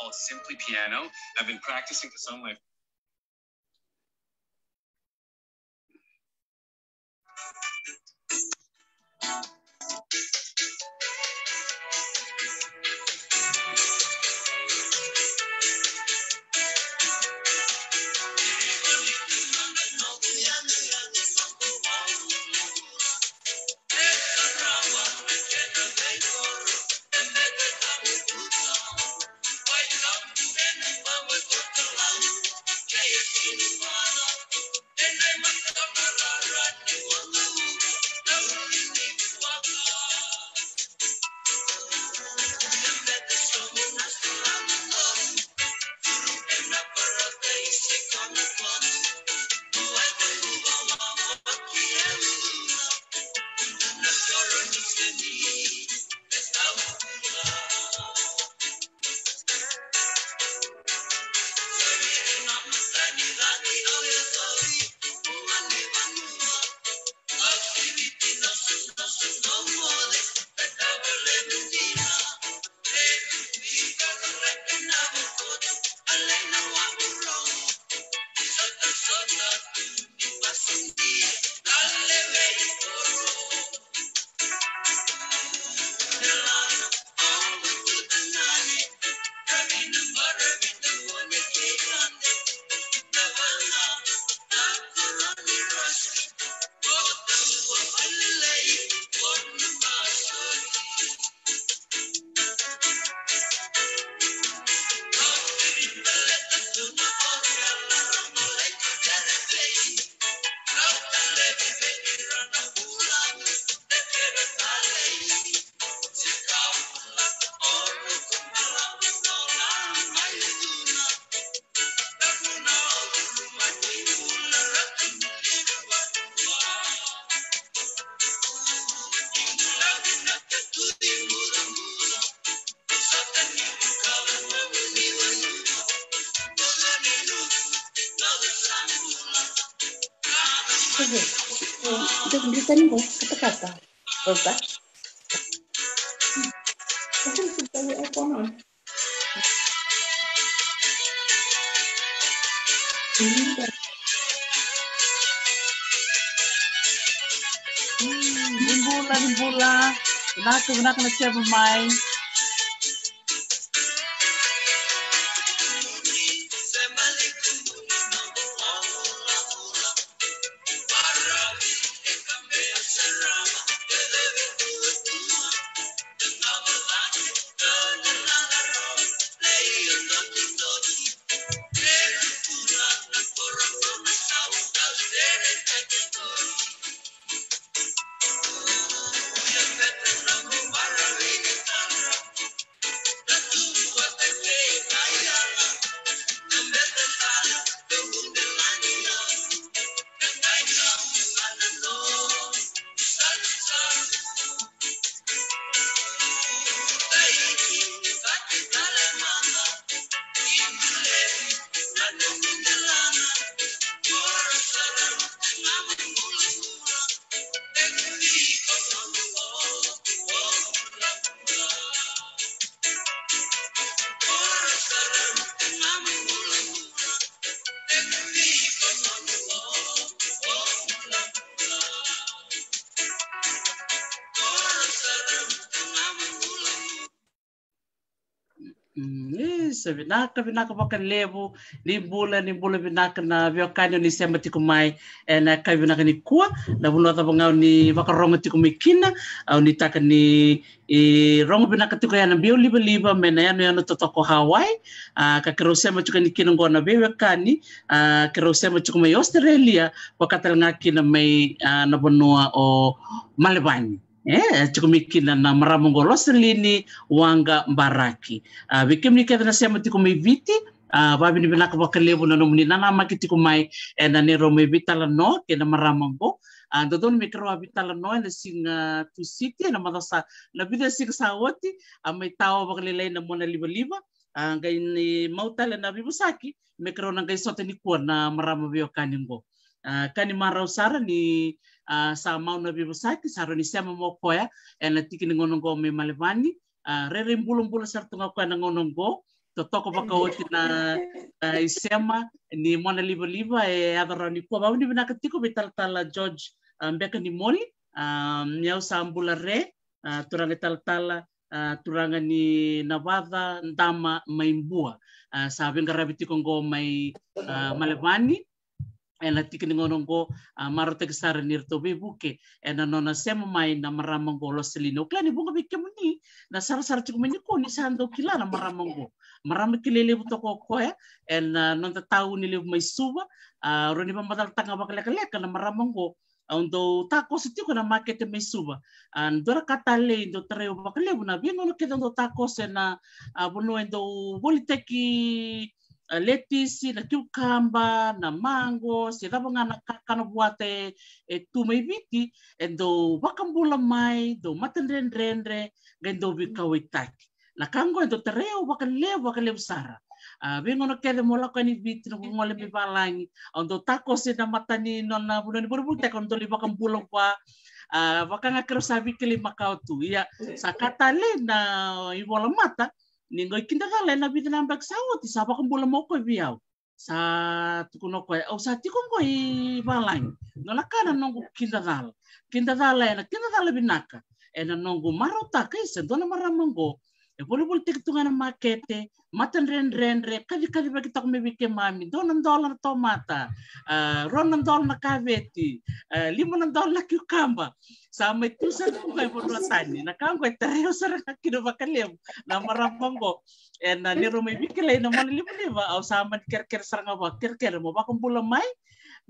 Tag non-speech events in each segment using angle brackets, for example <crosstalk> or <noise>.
called Simply Piano. I've been practicing this on my ದುಡ್ಡಿದ್ದನ್ನು ಕಥಕಥ ಹೌದಾ ಸಿಗ್ತದೆ phone Bula, bula. Nak tu nak nak siapa main. Mm, isso, vinaka, vinaka baka levo, ni bula, ni bula vinaka na viokanyo ni sema tiku mai, e, na kai vinaka ni kua, na vunua tapa ngau ni wakaronga tiku mai kina, au ni taka ni i e rongo vinaka tiku yana bio liba liba, mena yano yano e totoko Hawaii, a, ka kero sema tiku ni kina ngona bewe kani, a, kero sema tiku mai Australia, wakatala ngā kina mai a, na vunua o Malibani eh tikumikina na maramongo loselini wanga mbaraki uh, ah, wikimni kedana siama tikumi viti uh, ah, vavini vinaka vakalevu na nomuni nanamaki tikumai ena eh, ne romoi vitala no kena maramongo uh, dodoni mikarawa vitala no ena eh, singa ah, tusiti ena madasa na vida singa sawoti amai tao vakalelai na mona livaliva uh, ngai ni mautale na vivusaki mikarawa na ngai sotani kuwa na maramo vio kaningo uh, kani marau ni uh, sa mauna vivo sa roni sema mo koya ena tiki ni ngono ngo me malevani uh, ah, rere mbulu mbulu sar tunga kwa na ngono ngo totoko baka oti na uh, ah, isema ni mwana liva liva e adarani kwa ni bina katiko bitalatala George Mbeka um, ni moli um, yau sa mbula re uh, turanga talatala uh, turanga ni Navadha Ndama Maimbua uh, sa venga rabitiko ngo mai uh, malevani ena tikiningonongo ah, maroteke sarenir tobe buke ena nona sema mai na maramango lo selina uklani bunga beke muni na sara sara tiku muni ko ni sando kila eh. na maramango marama kilele buto ko koe ena nonta tau ni lebu mai suba roni pamadal tanga bakaleka leka na maramango Ondo takosi tiko na makete mai suba. Andora katale indo tareo bakalebu na bingo no kedo ndo takose na ah, bunu endo boliteki Eh, lettuce na cucumber na mango se dava ngana kakana buate eh, e tumai viti e eh, do wakambula mai do matendrendrendre ngai do wikawitaki na kango e do tereo wakalevu wakalevu sara Uh, ah, vengo no kere mola ko ni bit no ngo ah, le bibalangi ondo tako se na matani no na bulan buru buru tekon to wakanga kero sabi kele makau tu ya sakata le na ibola mata ningoy kindagala na bida nang bagsawo ti sapa kong bula mo ko biyaw sa tukuno ko o oh, sa tikong ko i balang no la kana nong kindagala kindagala na kindagala binaka e na nong maro ta kay sa dona maramang e pole pole tek tungana makete matan ren ren re kavi kavi baki tak mebi ke mami tomata uh, ah, ronam dolar na kaveti uh, ah, limonam dolar na cucamba sama itu sa kuka e pole tani na kango e tareo sara nama kino bakalem na marapango e na niro mebi ke le na mali au sama ker serang saranga ba ker ker mo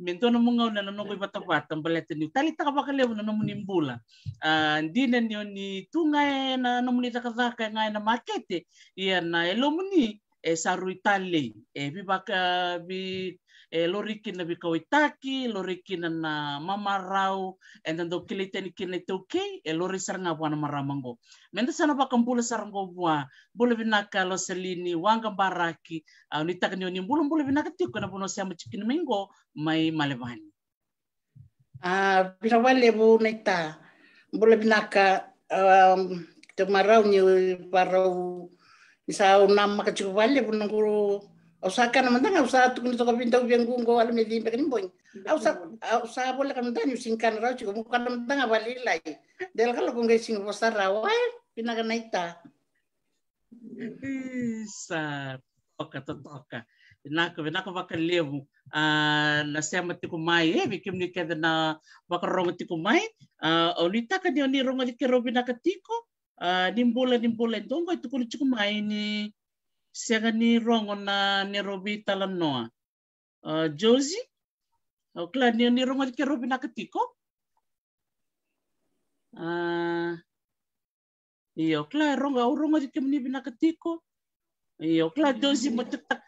mento na mga na nanon ko'y matapat ang baleta niyo. Talita ka bakalew na naman nimbula. Ah, hindi na niyo ni tungay na naman ni takazaka nga na makete. Iyan na elo mo ni e eh, saru itali. E eh, bi baka bi e eh, lori na bikawitaki lorikin na na mamarau, and then do kilite ni kina tauke, e eh, lori saranga buana maramango. Menda sana pa kambula bua, bula binaka lo selini, wanga baraki, uh, nitaka nyoni bulu bula binaka tiku na buno chikin mingo, mai malevani. Ah, bila wale bu naita, bula binaka, um, tumarau ni parau, isa unam makacukup wale bu au sa kana manda au sa tu ni toka pinta ubiang gungo wala me dimpe kini boing au sa au sa bole kan mandanga ni sing kan rau chiko mukan manda mandanga bali lai del kala kong sing posa rawa pina kana ita sa toka to toka Nako, nako baka levo. na siya mati kumai, eh, ah, bikim ni kada na baka rongo ti kumai. Uh, ulita ka ni rongo di kero binakatiko. Uh, ah, nimbula nimbula. Dongo, ito kuni mai ni sega ni rongo na Nairobi talanoa. Uh, Josie, au kla ni ni rongo ke robi na katiko. Uh, iyo kla rongo au rongo ke mni bina Iyo kla Josie mo tetak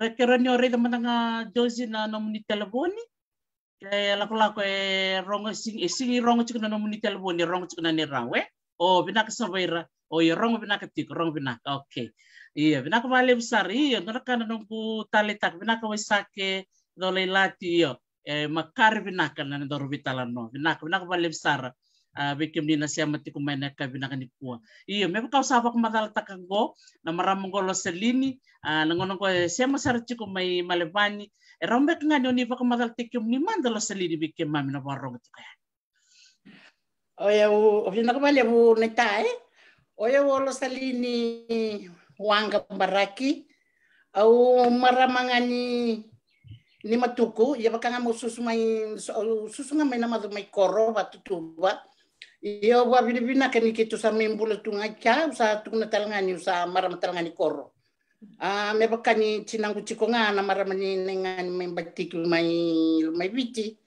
rekera ni ore da mananga Josie na nomuni telefoni. Kaya lako lako e rongo sing e singi rongo chikna nomuni telefoni rongo chikna ni rawe. Eh? O bina kasabaira. O iyo rongo bina katiko rongo bina. Okay. Iya, bina ka malim sari iyo, nara ka tali tak. bina ka wisake dole lati iyo, eh, makar bina ka na nandoro no, bina ka bina ka malim sara, uh, bikim nina siya mati kumaina ka bina iya, kau nipua. Iya, memang kau sapak matalatakang go, na maramong golo selini, uh, nangonong ko siya masara chiko may malibani, e rambek nga kau ni pakaw matalatikim ni mandalo selini bikim mami na warong ito kaya. Oya, o, o, o, o, o, o, wanga baraki au mangani ni matuku ya bakanga mo susu nga mai nama mai koro batu tuba ia wa bina kani kitu sa tu nga cha sa talanga ni sa talanga ni koro a me bakani tinangu nga na nga ni mai batiku mai mai biti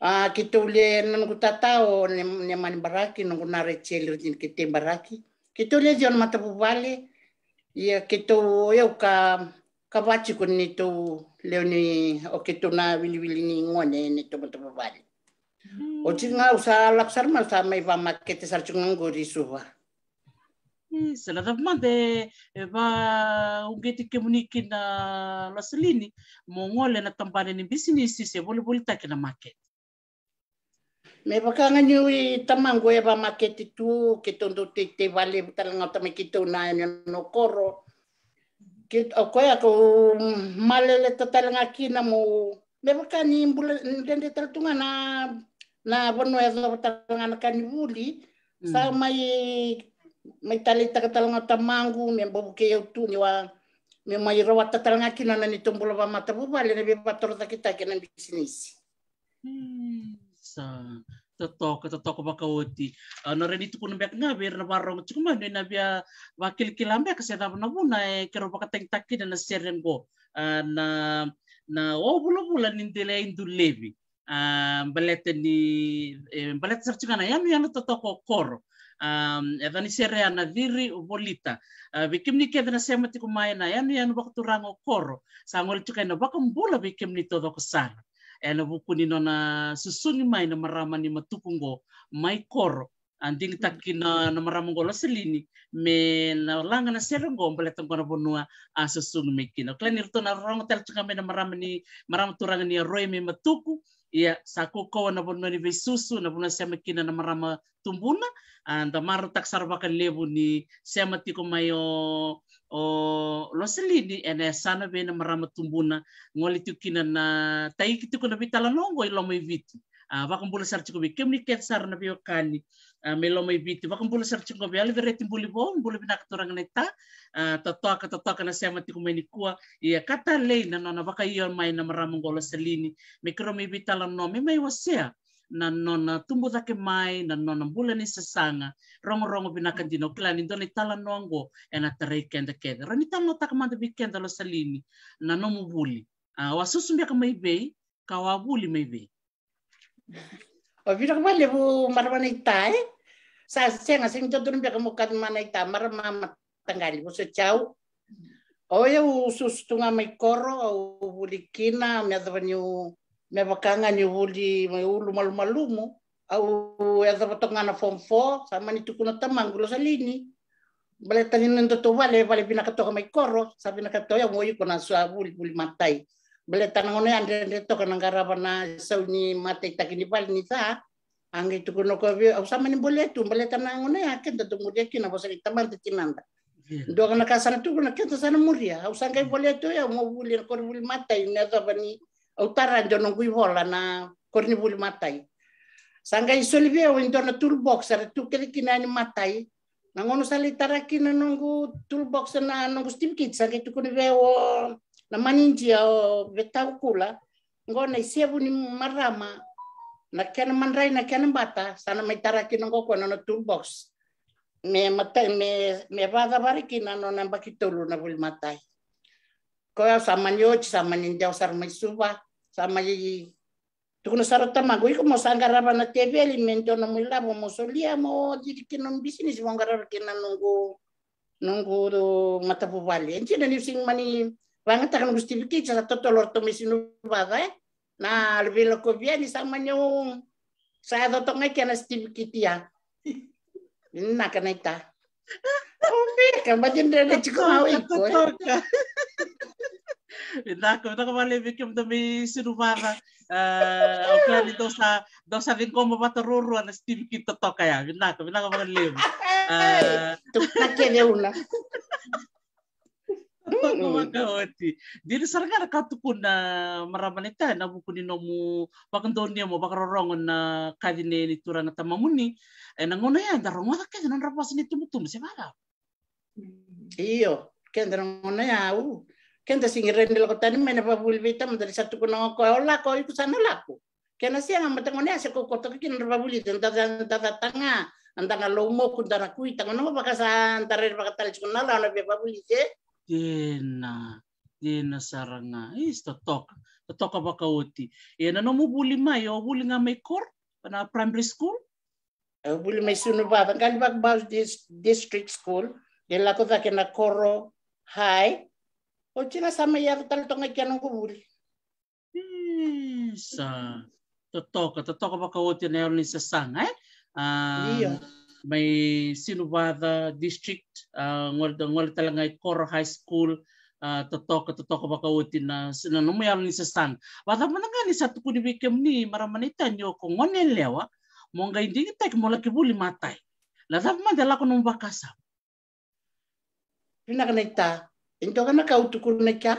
a kitu le nangu tatao ni mani baraki nangu nare chelir ni kitu baraki kitu le jon mata bubale Ia ke tō eau ka, ka wāti kone tō leo ni o ke tō nā wiliwili ni ngone ne tō mata papare. Mm. O ti ngā usa laksar ma sa mai wā ma ke te sartu ngangori suwa. I sala da mande e va ungeti ke muniki na lasalini mo ngole na tambane ni business se bole bole takina market. Me pakanga nyui tamang gue ba maketi tu kita untuk te te vale talanga tama kita na no koro. Kit o koe ako malele talanga kina mo me pakanga ni bula dende taltunga na na bono ezo talanga kan buli mm. sa mai mai talita talanga tamangu me bobuke eu tu ni wa me mai rawa na ni tumbulo ba mata bu vale ne be pator kita kina bisinisi. Hmm sa toto ka toto ko bakawoti no reni tu kun bek nga bir na barong na wakil kilambe ka sedap na buna e kero baka eh, teng takki dan serem go eh, na na o oh, bulu bulan nintele indul levi balete ni eh, balete sa cingana yam yan toto ko koro um evan isere ana diri ubolita bikim ni kedra na sema tikumaya na yan yan bakturango koro sangol cukai na bula bikim ni todo kesana ena buku nona na susuni mai na marama ni matukungo mai koro anding taki na na marama ngolo selini me na langa na serengo mbele tangko na bonua a susuni kino klenir to na rong tel tanga me na marama ni marama turanga ni roe me matuku ia sakokoa na vonu ni veisusu na vonu sema kina na marama tumbuna anda maru taksaravaka levu ni sema tiko mai o o loselini ene sana ve na marama tumbuna ngoli tiko kina na taiki tiko na vitalanongo i lomo i viti Ah, vakumpula sarchikobe kemni ketsar na bio kani ah, meloma ibiti vakumpula sarchikobe ali vereti mbuli bom mbuli binak turang neta ah, tatoaka tatoaka na sema tikumeni kua Iya kata lei na nona vaka ia mai na maramongola selini mikroma ibiti ala no me mai wasea na nona tumbu dake mai na nona bula ni sasanga rongo rongo bina kandino kila ni doni tala nongo ena tarei kenda kenda rani tala taka manda bi kenda lo na nomu buli uh, wasusu mbia kama ibei kawabuli mai Ovira rahma lebu marmanita eh. Sa seng asing to dun biaka mukat mana mar marma tanggali bu secau. Oya usus tunga mai koro au bulikina me advanyu me bakanga ni buli me ulu malu malumu au advatongana form 4 sama ni tukuna tamang gulo salini. Bale tanin nendo to vale vale binaka to mai koro sa sa buli buli matai bele tanangone andre andre to kanangara bana sauni mate takini pal ta angi tu kono ko bi ausa mani bole tu bele tanangone aken to muria kina bosa kita mante kinanda iya. do kana na tu kono kento sana muria ya. au sangai hmm. bole tu ya mo buli ko buli matai, ina to bani autara no gui hola na ni buli mata sanga isolivia o indona toolbox ara tu kede kina ni mata nangono salitara kina nongu toolbox na nongu steam kit sanga veo na maninjia o betau kula ngona isevu ni marama na kena manrai na kena bata sana mai taraki na ngoko na toolbox me mata me me vada bariki na no na baki tolu na bul matai ko ya sama nyoch sama ninja sar mai suba sama yi tukuna sarata mago iko mo sangaraba na tv alimento na mulabo mo solia mo dikino business mo ngaraba kina nungu nungu matapu vale entina ni sing mani gusti viki sa toto lortomisinu baga, eh? na albilo kovia ni sa nyong sa toto ya sti viki tia. Na kanaita. Ombe, kamba jendra na <laughs> chiko hawi ko. Dako, dako mali bikim dami eh Uh, okay, dito sa daw sa linggo mo ruru, na Steve Kito to kaya. Binako, binako mga live. <laughs> Uh, Tupak yan una. <laughs> <laughs> Magawati. Kan ada sarangara pun na itu, na bukuni eh, nomu mau, mo pakarorongon na kadine ni tura na tamamuni. E nangona ya darongo ta kaya nan rapas ni tumutum se bara. Iyo, kenda nangona ya u. Kenda singiren dilo kotani mena pabulbita mandari satu pun ko ola ko iku sana laku. Kena siang ambatangona se ko kotok kin rababulita ndata entar tanga. Antara lomo kuntara kuita, ngono pakasa antara pakatali kunala ono pe pabulite. Dena, dena saranga. Eh, Isto talk. Talk about kauti. E na no mo buli mai, eh. o oh, buli nga may court na ano, primary school. O eh, buli may sunu ba, kan bak ba district school, de la cosa que na high. O china sa may yar tal tonga kya nang kubuli. Isa. to ka, totoo ka ba kauti na yun ni sa sanga eh? Um, yeah. may Sinuvada district uh, ngol ngol talangay core high school uh, totoko totoko bakawutin na sinanumayam ni sa san wala man nga ni sa tuko ni wikem ni maramanita nyo ko lewa monga hindi kita kumula kibuli matay lazap man dala ko nung bakasa rina kanita into kana kautukul na kya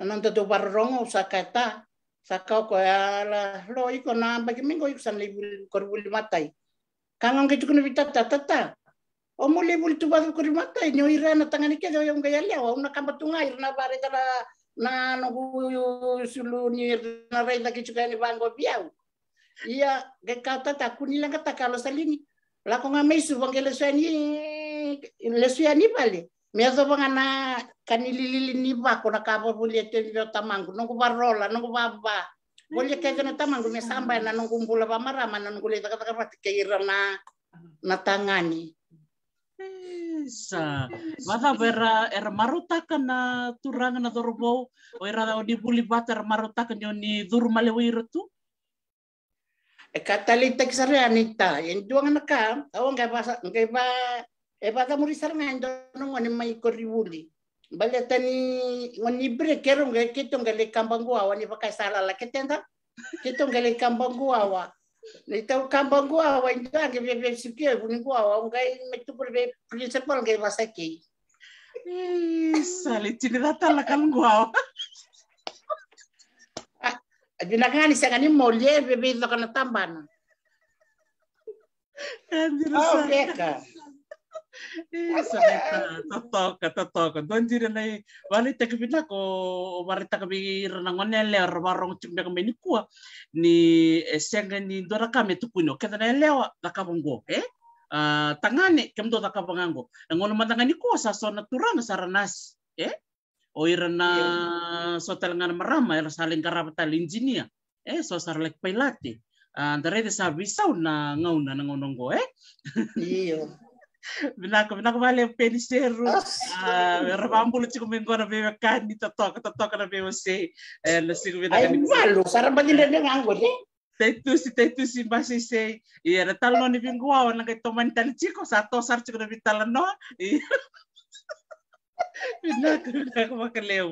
ananta to barrongo sa kata sakau ko ala lo iko na bagi minggo iksan libul korbul matai Kangong tukuna vitata tata o mole bul tu bazu kuri mata nyo ira na tangani ke yo yong gayale o na kamba tunga ira na bare tala na no sulu ni na rei da kichuka ni bango biau ia ke kata ta kuni la kata kalo salini la ko ngame le pale me banga na lili ni ba ko na kabo buli e te ni mangu no ko barola no ko baba Wali kaya gano tamang rumia sambay na nung kumpula pa marama na nung kata kata kaira na natangani. Sa mata vera er maruta kana turang na dorbo o era da di buli bata er maruta kana ni dur malewi rotu. E katalita kisare anita en duang naka awang kaya ba kaya ba e ba tamuri sarnga en donong ani mai koribuli. bale tani wani bire kerunga kitunga le kambangua wani pakai sala la ketenda kitunga le kambangua wa le tau kambangua wa ndange be be sikio bunigua wa ngai metubur be principal ngai wasaki sale tinida tala kambangua Binakani ah, sangani molie bebe dokana tambana. Oh, beka. Tatoka, tatoka, don jira nai wali teke pina ko wali teke pira na ngone le rawarong cik beka meni kua ni esenga eh, kan ni dora kame lewa daka eh, e tangane kem do daka bongango ngono mandanga ni kua sa sona turanga sa ranas e eh? o oh, ira na iya. sotel marama ira saling karapata linjinia eh, so sa rlek pailate Uh, ah, dari desa na ngau na ngau eh. Iya minako minako vale peniseru ah, ah, rambulu chiku mengkona bebe kandi tatoka tatoka na bebe se na siku eh, minako ai malu sarambani ndende ngango de tetusi tetusi basi se ia na talo ni bingua ona ke toman tal sa to sar chiku na iya. <laughs> bitala no minako minako makaleu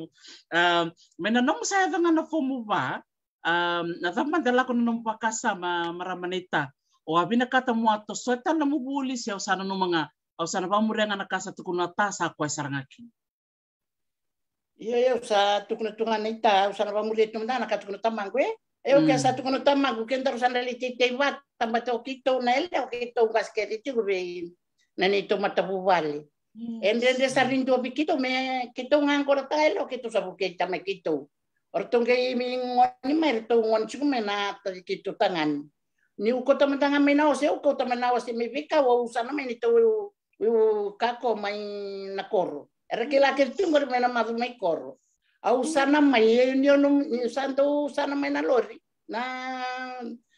um mena nomu sa evanga na fomu ba um na thamandela na nomu pakasa ma maramanita o abina kata muato so tana muguli si au sana no manga au sana pamurenga na kasa tukuna ta sa kwa sarangaki ia ia sa tukuna tunga nei ta au sana pamule tumna na kata tukuna tamangue e eh. o eh, hmm. kia sa tukuna tamangu ke ndaro sana le te te wat tamba to kito na ele o kito basket ti gube na ni to mata buvale hmm. Endre endre sa rindo bikito me kito ngangora ta ele o kito sa buketa me kito Ortong kay ming ngoni mer to ngon chukme ta kito tangan. ni uko tamatanga mai nao se eh, uko tamanawa se mi vika wa usana mai ni tau u kako mai mm. na korro. Era ke la que tungo mai na madu mai korro. A usana mai e ni ono usando usana mai na lori. Na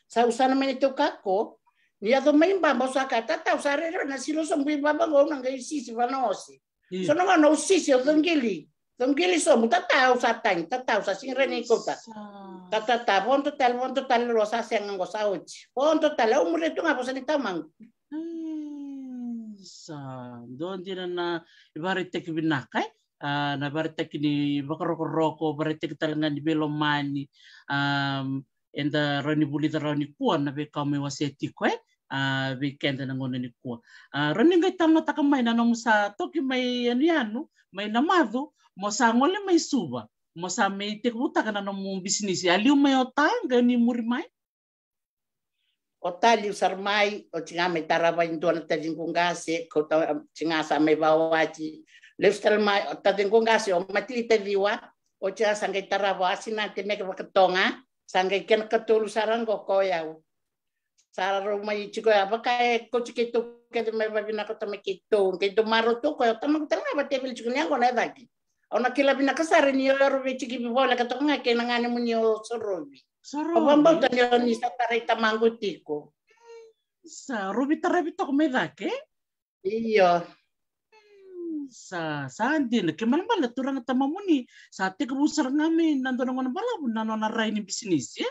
sa usana mai ni tau kako. Ni ado mai mbamba usaka tata usare na silo sombi baba ngona ngai sisi vanose. Sono ngano sisi odongili. Então, que eles são, tata usa tang, tata usa sin renikota. Tata ta, pon total, pon total, rosa siang ngo gosa uchi. Pon total, umur itu nga sa ni tamang. Sa, don din na ibaritek binakay. binakai ah, na baritek ni bakaroko-roko, baritek talaga belo belomani. Um, enda the rani bulita rani kuan na be kami waseti uh, weekend na ngono ni ko. Uh, running ay tanga taka may nanong sa Tokyo may ano yan, may namado, mo sa ngole may suba, mo sa may tikuta ka na ng business. Aliw may otang, gani muri may? Otali usarmai o chinga me taraba indua na tajingungase ko ta chinga sa me bawachi lifestyle mai o tajingungase o matili tadiwa o chinga sangai taraba asina me ka tonga sangai ken katulu koyau sararumaichiko apakae kochikito ketemevavinakotamekito kito marotuko tamakutalava tevilchikunyango naevaki ona kilavinaka sariniyorovechikivivole katokangakenangane munio sorovi ovambautanionisa taraitamangutiko tiko sa rubitarabita ko may dake? Iyo. Sa saan din? Kemana ba natura nga tama mo ni? Sa ate kabusar nga may nandun nga bala, nanonaray ni bisnis ya.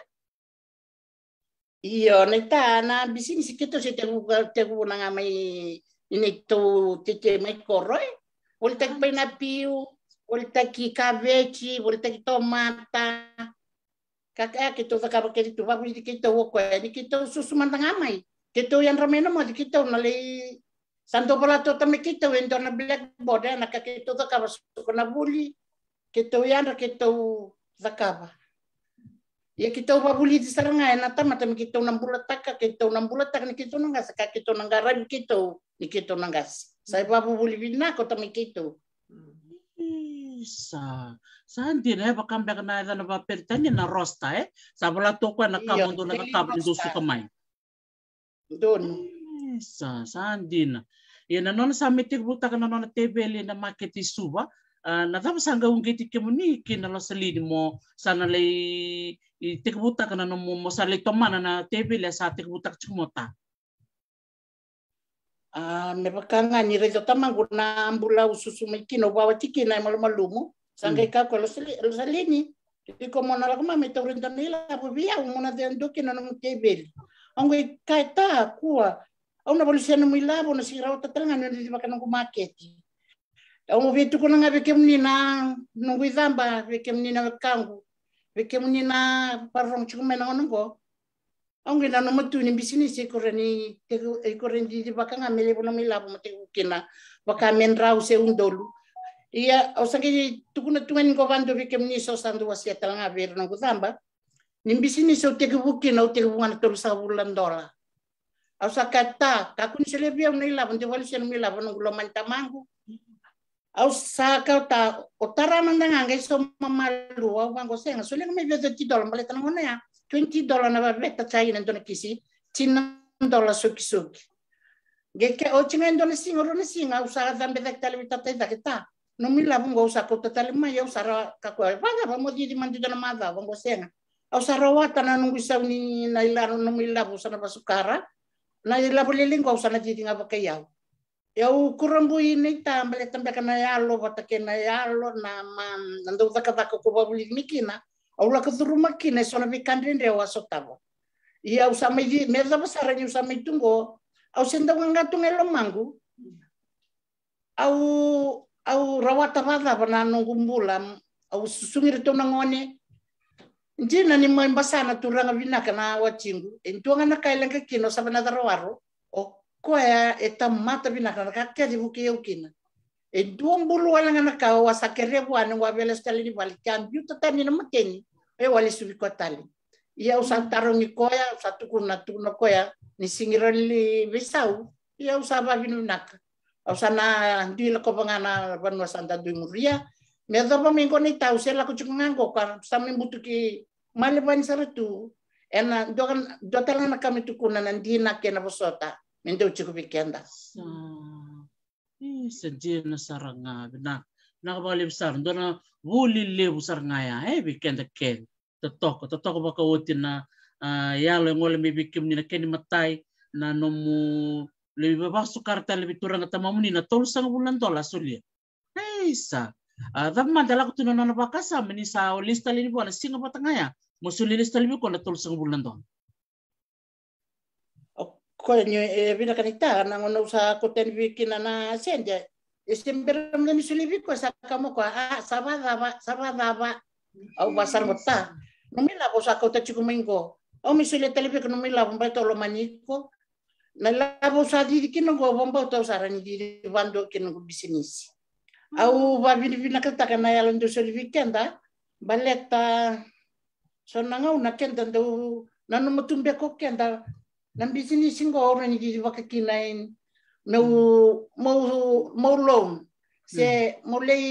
Iyo, nagta na bisin si kito si tegu tegu na nga may inito tike may koroy. Ulta pa ah. na piu, ulta ki kavechi, ulta ki tomata. Kaka kito ka ka kito ba di kito wo ko eh, ni kito susuman nga may. Kito yan rameno mo di kito na le santo to tame kito endo eh, na blackboard eh, na kakito ka ka ko na buli. Kito yan kito zakaba. Ya kita uba buli di saranga na ta mata kita unang bulatak ka kita unang bulatak gitu, ni kita nang gas ka kita nang garam kita ni kita nang gas. saya pa buli bina ko ta kita. Gitu. Isa. Saan din eh baka mbaka na ida na papertan na rosta eh. Iya, sa bola to ko na ka na ka mundo su kamai. Don. Isa saan din. Ya na non sa mitik buta ka na non tebele na market isuba. natama sanga ungeti kemuni kina lo salini mo sana le tekbuta kana no mo mo sale tomana na tebe le sa tekbuta chumota a me bakanga ni rejo tamangu na ambula ususu mikino bawa tikina malu malumu sanga ka ko lo salini i komo na lakuma me to rinda ni la bubia mo na den do kina no tebe ongo ka ta kuwa ona bolisiano milabo na sirao tatalanga ni bakana ko maketi au vitukunanga veke mnina nungu izamba veke mnina vekangu veke mnina parrong chikumena onongo aungina no mutuni bisinisi koreni koreni di bakanga mele bono milabo mote ukina bakamenra use undolu ia ausangi tukuna tungani ko bando veke mniso sandu wasia talanga ver nungu zamba nimbisini so tekubukina utekubungana tolusa bulandora ausakata kakuniselebiaunailavu ndivalusianumilavo nungu lomantamangu au saka ta otara mandanga ngai so mamalu au bango senga so lenga me vedo ti male tanga ya 20 dola na ba beta chai na ndona kisi tin dola suki suki geke o chinga ndona singa rona singa au saka dambe da tali ta ta ta no mi lavu ngo sa ko ta tali ma ya usara ka ko ba ba mo di mandi dona mada bango senga au sara wata na nungu sa ni na ilaro no mi lavu sana basukara na ilavu lilingo sana eu ya kurambui nei tambah kena ya lo, kata kena yalo na nanti udah taka taka ko mikina au la kuturu makina sona vikandre ndre wa sotavo ia usama di merda basara ni usama itungo au senda wanga tungelo mangu au au rawata rada bana nongumbula iya, au susungire tona ngone njina ni moimbasana turanga vinaka na wachingu entuanga na kekino sama nazar waru. Koya, eta mata bina kana kake di buki eu kina. E, e duam bulu wala ngana kau wa sakere bu anu wa bela stali ni wali kian biu ni na makeni e wali subi Ia usantaro tarongi koya usa tukuna tukuna koya, ni singiro ni besau ia usa binu naka. Au sana andui la kopangana banua santa dui muria. Mea dapa mingko ni tau se la kucuk ngangko kan male bani saratu. Ena dokan kami tukuna nandina kena posota. Minta uciku kenda. Sedih eh, nasara nga. Nak nak balik besar. Dona wuli le besar ngaya, ya. Eh pikenda ken. Tetok tetok baka uti na ah, ya lo ngole mi bikim ni na keni matai na nomu lebih sukar sukarta lebih turang ketamamu ni na tol sang bulan tola asulia. Hei, sa. Tapi eh, ah, mandala aku nona nana bakasa menisa lista lini buana singa patengaya. Musuh lista lebih kau na tol sang bulan tola ko nyo evina kanita na ngono sa ko ten wiki na na senja istimber na mi sulibi ko sa kamo ko a saba daba saba daba au basar mota no mi labo sa ko chiku mingo au mi sulit telepi ko no mi to lo maniko na labo sa di ki no go bomba to sa rani di bando ki no business au ba vini vina kanita kana yalo londo sulibi kenda baleta sonanga una kenda ndo nanu mutumbe ko kenda Nan business ko ro ni gi waka kinain no mo mo loan hmm. se mo lei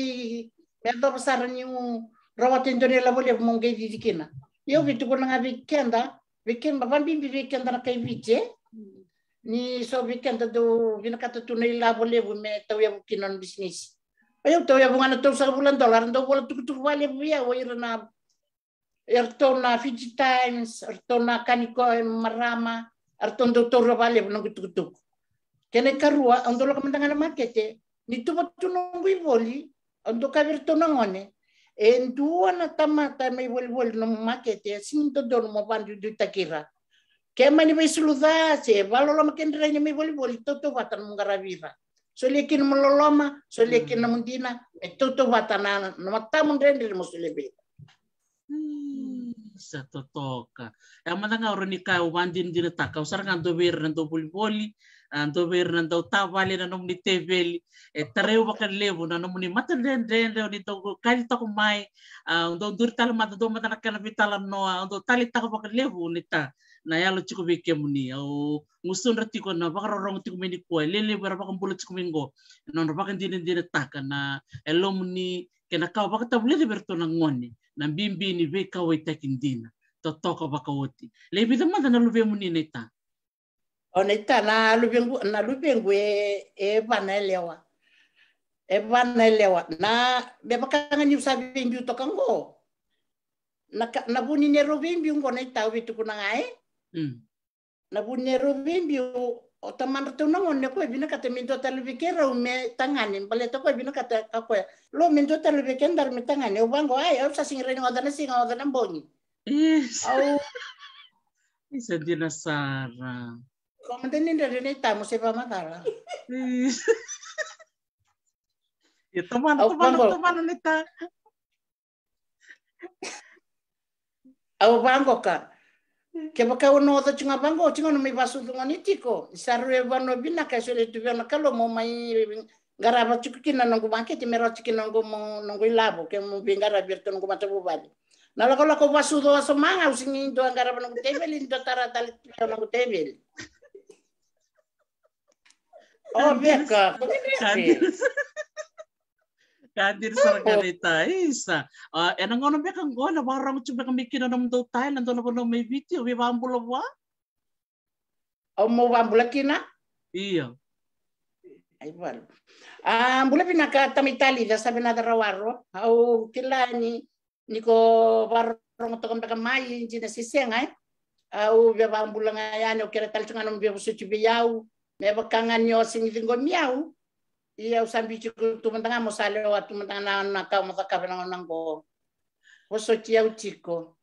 pedro sar ni u rawatin do la bole mo gi di kina yo vitu ko nga weekenda weekenda van bi bi kenda na kay vije ni so kenda do vina kata tu ni la bole me taw ya kinon business ayo taw ya bunga na taw sa bulan dollar ndo bola tuk tuk vale via wo irna Ertona Fiji Times, Ertona Kaniko Marama, artondo torro vale no tuk gitu, tuk gitu. kene karua ando lo kamandanga na makete ni tuba tuno ngui voli ando kaver tono ngone en dua hmm. na tama tama i voli voli no makete asin to dono mo vandu du takira ke mani vai suluda se valo lo maken rene mi voli voli hmm. to to vatan mungara vida Sole kin mololoma, sole kin mundina, e toto vatana, no matamun rende sa totoka e ya, nga oroni ka wandin dire taka usar kan to ber nan to polipoli an to ber ta to tavale nomni tevel, e tareu bakal levo na nomni matan den den den ni to kali to mai an do dur tal mata do mata kan vitala noa an tali taka bakal levo ni ta na yalo chiku be kemuni au ngusun rati ko na bakar orang tiku meni ko lele bara bakam bulu chiku mengo non bakan dire dire taka na elomni kena kau bakata bulu di bertona ngoni na ni ve kauaitakidina totoka vakaoti dama na luve munina o ona ita na luvengu na luvengu e, e vana elewa e vana elewa na sa usavengiu toka ngo na, na vuninero vimbiu ngona ita uvituku na ngai mm. na vuninero vimbiu o taman no ngon ne ko bina kata minto talu bike rau me tangani bale to ko bina kata ka ko lo minto talu bike ndar me tangane o bango ai o sa sing reni ngodana sing ngodana bongi yes au <laughs> isa dina sara komenten ni dari Neta tamu sepa matara <laughs> ya teman teman teman Neta au bango ka ke baka wono ta chinga bango chinga no mi basu dunga ni tiko ya bina ka sore tu bana kalo mo mai ngara ba chuki na nongo banke ti mera chuki nongo mo nongo labo ke mo bi ngara birto nongo mata bu bali na lako ko basu do so manga usingi do ngara ba nongo tebel indo tara dal ti tebel oh beka kadir sargalita oh. isa uh, ah, enang ono be kang gona warang cuma kami kina nom do Thailand do nopo nom video we wambula wa au oh, mo wambula kina iya ai wal ah bula pina ka tamitali da sabe na rawarro au kilani niko warang to kang mai jina sisenga eh au be wambula ngayani o kira tal tanga nom be suci be yau yo sing dingo miau ia usambiti kutumantanga mosale wa mentang na na ka mo ka na na ngo woso tia utiko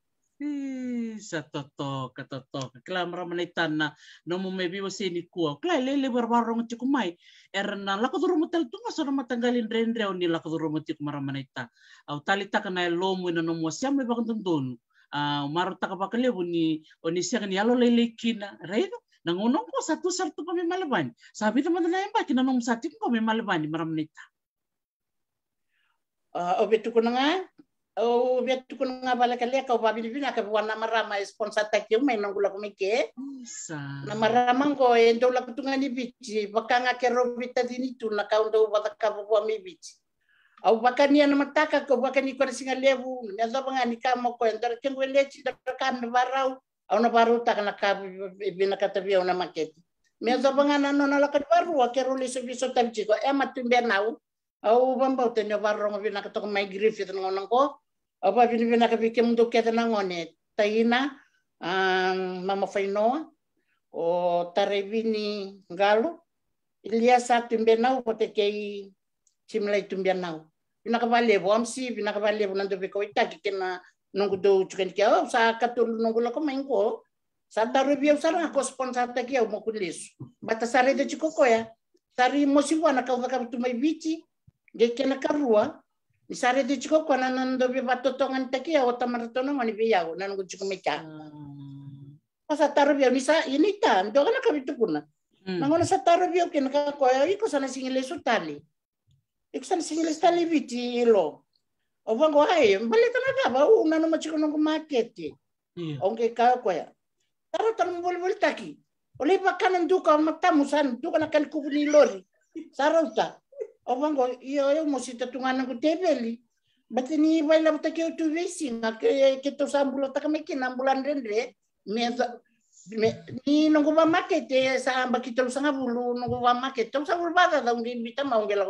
sa toto ka toto kla mara manitana no mo mebi wo sini kuo kla lele barbarong tiku mai erna la ko duru motel tunga so na matanggalin rendre oni la ko duru motiku mara manita au talita kana lo mo na no mo siam me bakon tundun a maro oni siang ni alo lele kina reino nangunong ko satu sarto kami malaban. Sabi naman na ba, kinanong sa atin kami malaban ni Maramnita. Uh, obetu ko na nga, o ko na nga bala kalia ka ba bilibi na ka na marama sponsor tak yo mai nangula ko meke na marama ko e ndo la kutunga ni bichi baka nga kero robita dini ito, na ka ba ka bo mi bichi au baka ni ana mataka ko baka ni kona singa lebu, na zaba banga ni ko lechi da ka barau auna paruta kana bina ka tavia una maketi me zo bangana no na lakat baru wa kero liso biso tabji ko e matumbe nau au bamba te no barro ngo bina mai grifi ngono au apa bina bina kabi kem do kete na ngone taina mama faino o tarebini galo ilia sa tumbe nau ko te kei chimlai tumbe nau bina kabale bo amsi bina bo nando be ko itaki nunggu do chicken kia o sa katul nunggu lako ko sa taru bio sara ko sponsor ta kia mo kulis bata sare de chiko koya sari mo siwa wana kau vaka tu mai bici ge kena karua di hari itu chiko ko na nando bi bato tongan ta kia o tamartono ngani bi yau na nunggu chiko kia ko sa taru bio sa ini ta ndo kana ka bitu kuna nangona sa taru bio kena ka ya, iko sana singile tali, iko sana singile tali biti ilo o vango hai mbale na ba una no machiko no market Onge eh. ka ko ya taro mo bol bol taki ole pa kanan duka matamu san, duka na kan kubuni lori ta, o vango iyo io mo sita tungana ku tebeli Bati ni vai ila take o tu vesi na ke eh. ke to taka meki na bulan rendre me ni nungu va makete eh, sa amba kita usanga bulu nungu va makete usanga bulbada da un invita ma un gelo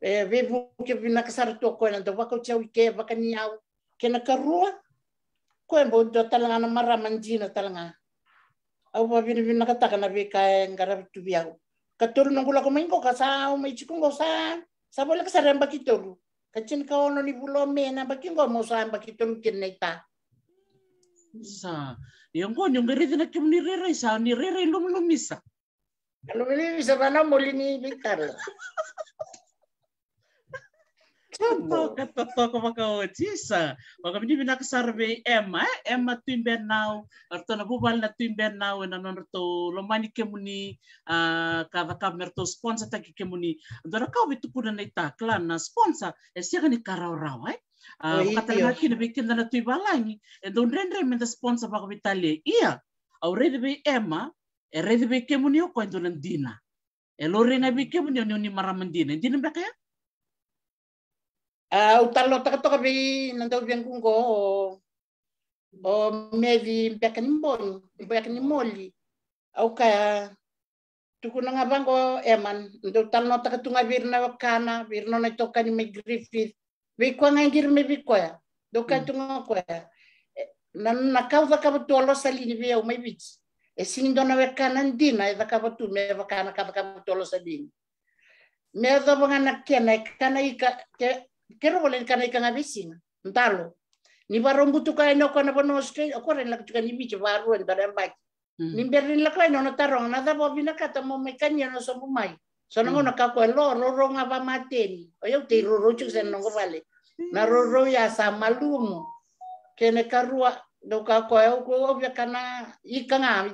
e ve ke vina ka sar to ko na to vaka chau ke vaka ni au ke na ka rua ko e bon do talanga na mara manjina talanga au va vina vina ka taka na ve ka e ngara tu bi ka tor no gula ko mengo ka sa o mai chikungo sa sa bola ka saramba ki toru ka chin ka ono ni bulo me na ba ngo mo sa ba ki toru ke nei ta sa yang ngo nyong ngere dina kem ni re sa ni rere lum lumisa kalau ini bisa mana mulai ni bicara <laughs> Katoko makawatisa. Wakabini bina kasarve Emma, eh? Emma tuimben now, arto na bubal na tuimben now, na non arto lomani kemuni, ah, kava kav merto sponsor taki kemuni. Dora kau bitu kuda na ita na sponsor, esia kani karau rau, eh? Ah, Katalana kina bikin na tuibalangi, edo eh? e nrendre menda sponsor bakabitale. Iya, au redebe Emma, e redebe kemuni o koendo na dina. E lore na bi kemuni o ni maramandina. Dina Uh, ah, utarlo takato kabi nandaw bien kungo o o mevi mpaka bon mpaka moli au ka tuku na ngabango eman ndo talno takatunga birna wakana birno na toka ni megriffith bikwa ngir me bikwa do ka tunga ya na na kauza ka tolo salini via o mebit e sindo na wakana ndina e ka tu me wakana ka ka tolo salini me do banga na kena kana ika e ke kero wale ni kana ikanga bisinga ntalo ni warombu tuka ino kana bono ostre okore ni lakutuka mm. ni bichi waru ni bare mbaki ni mbere ni lakwa ino na tarong na dhabo vina kata mo mekanya na sombu mai so na ngono mm. kakwe lo roro nga ba mateni oyo te mm. roro chukse nongo vale na roro ya samalumu kene karua do kakwe uko obya kana ikanga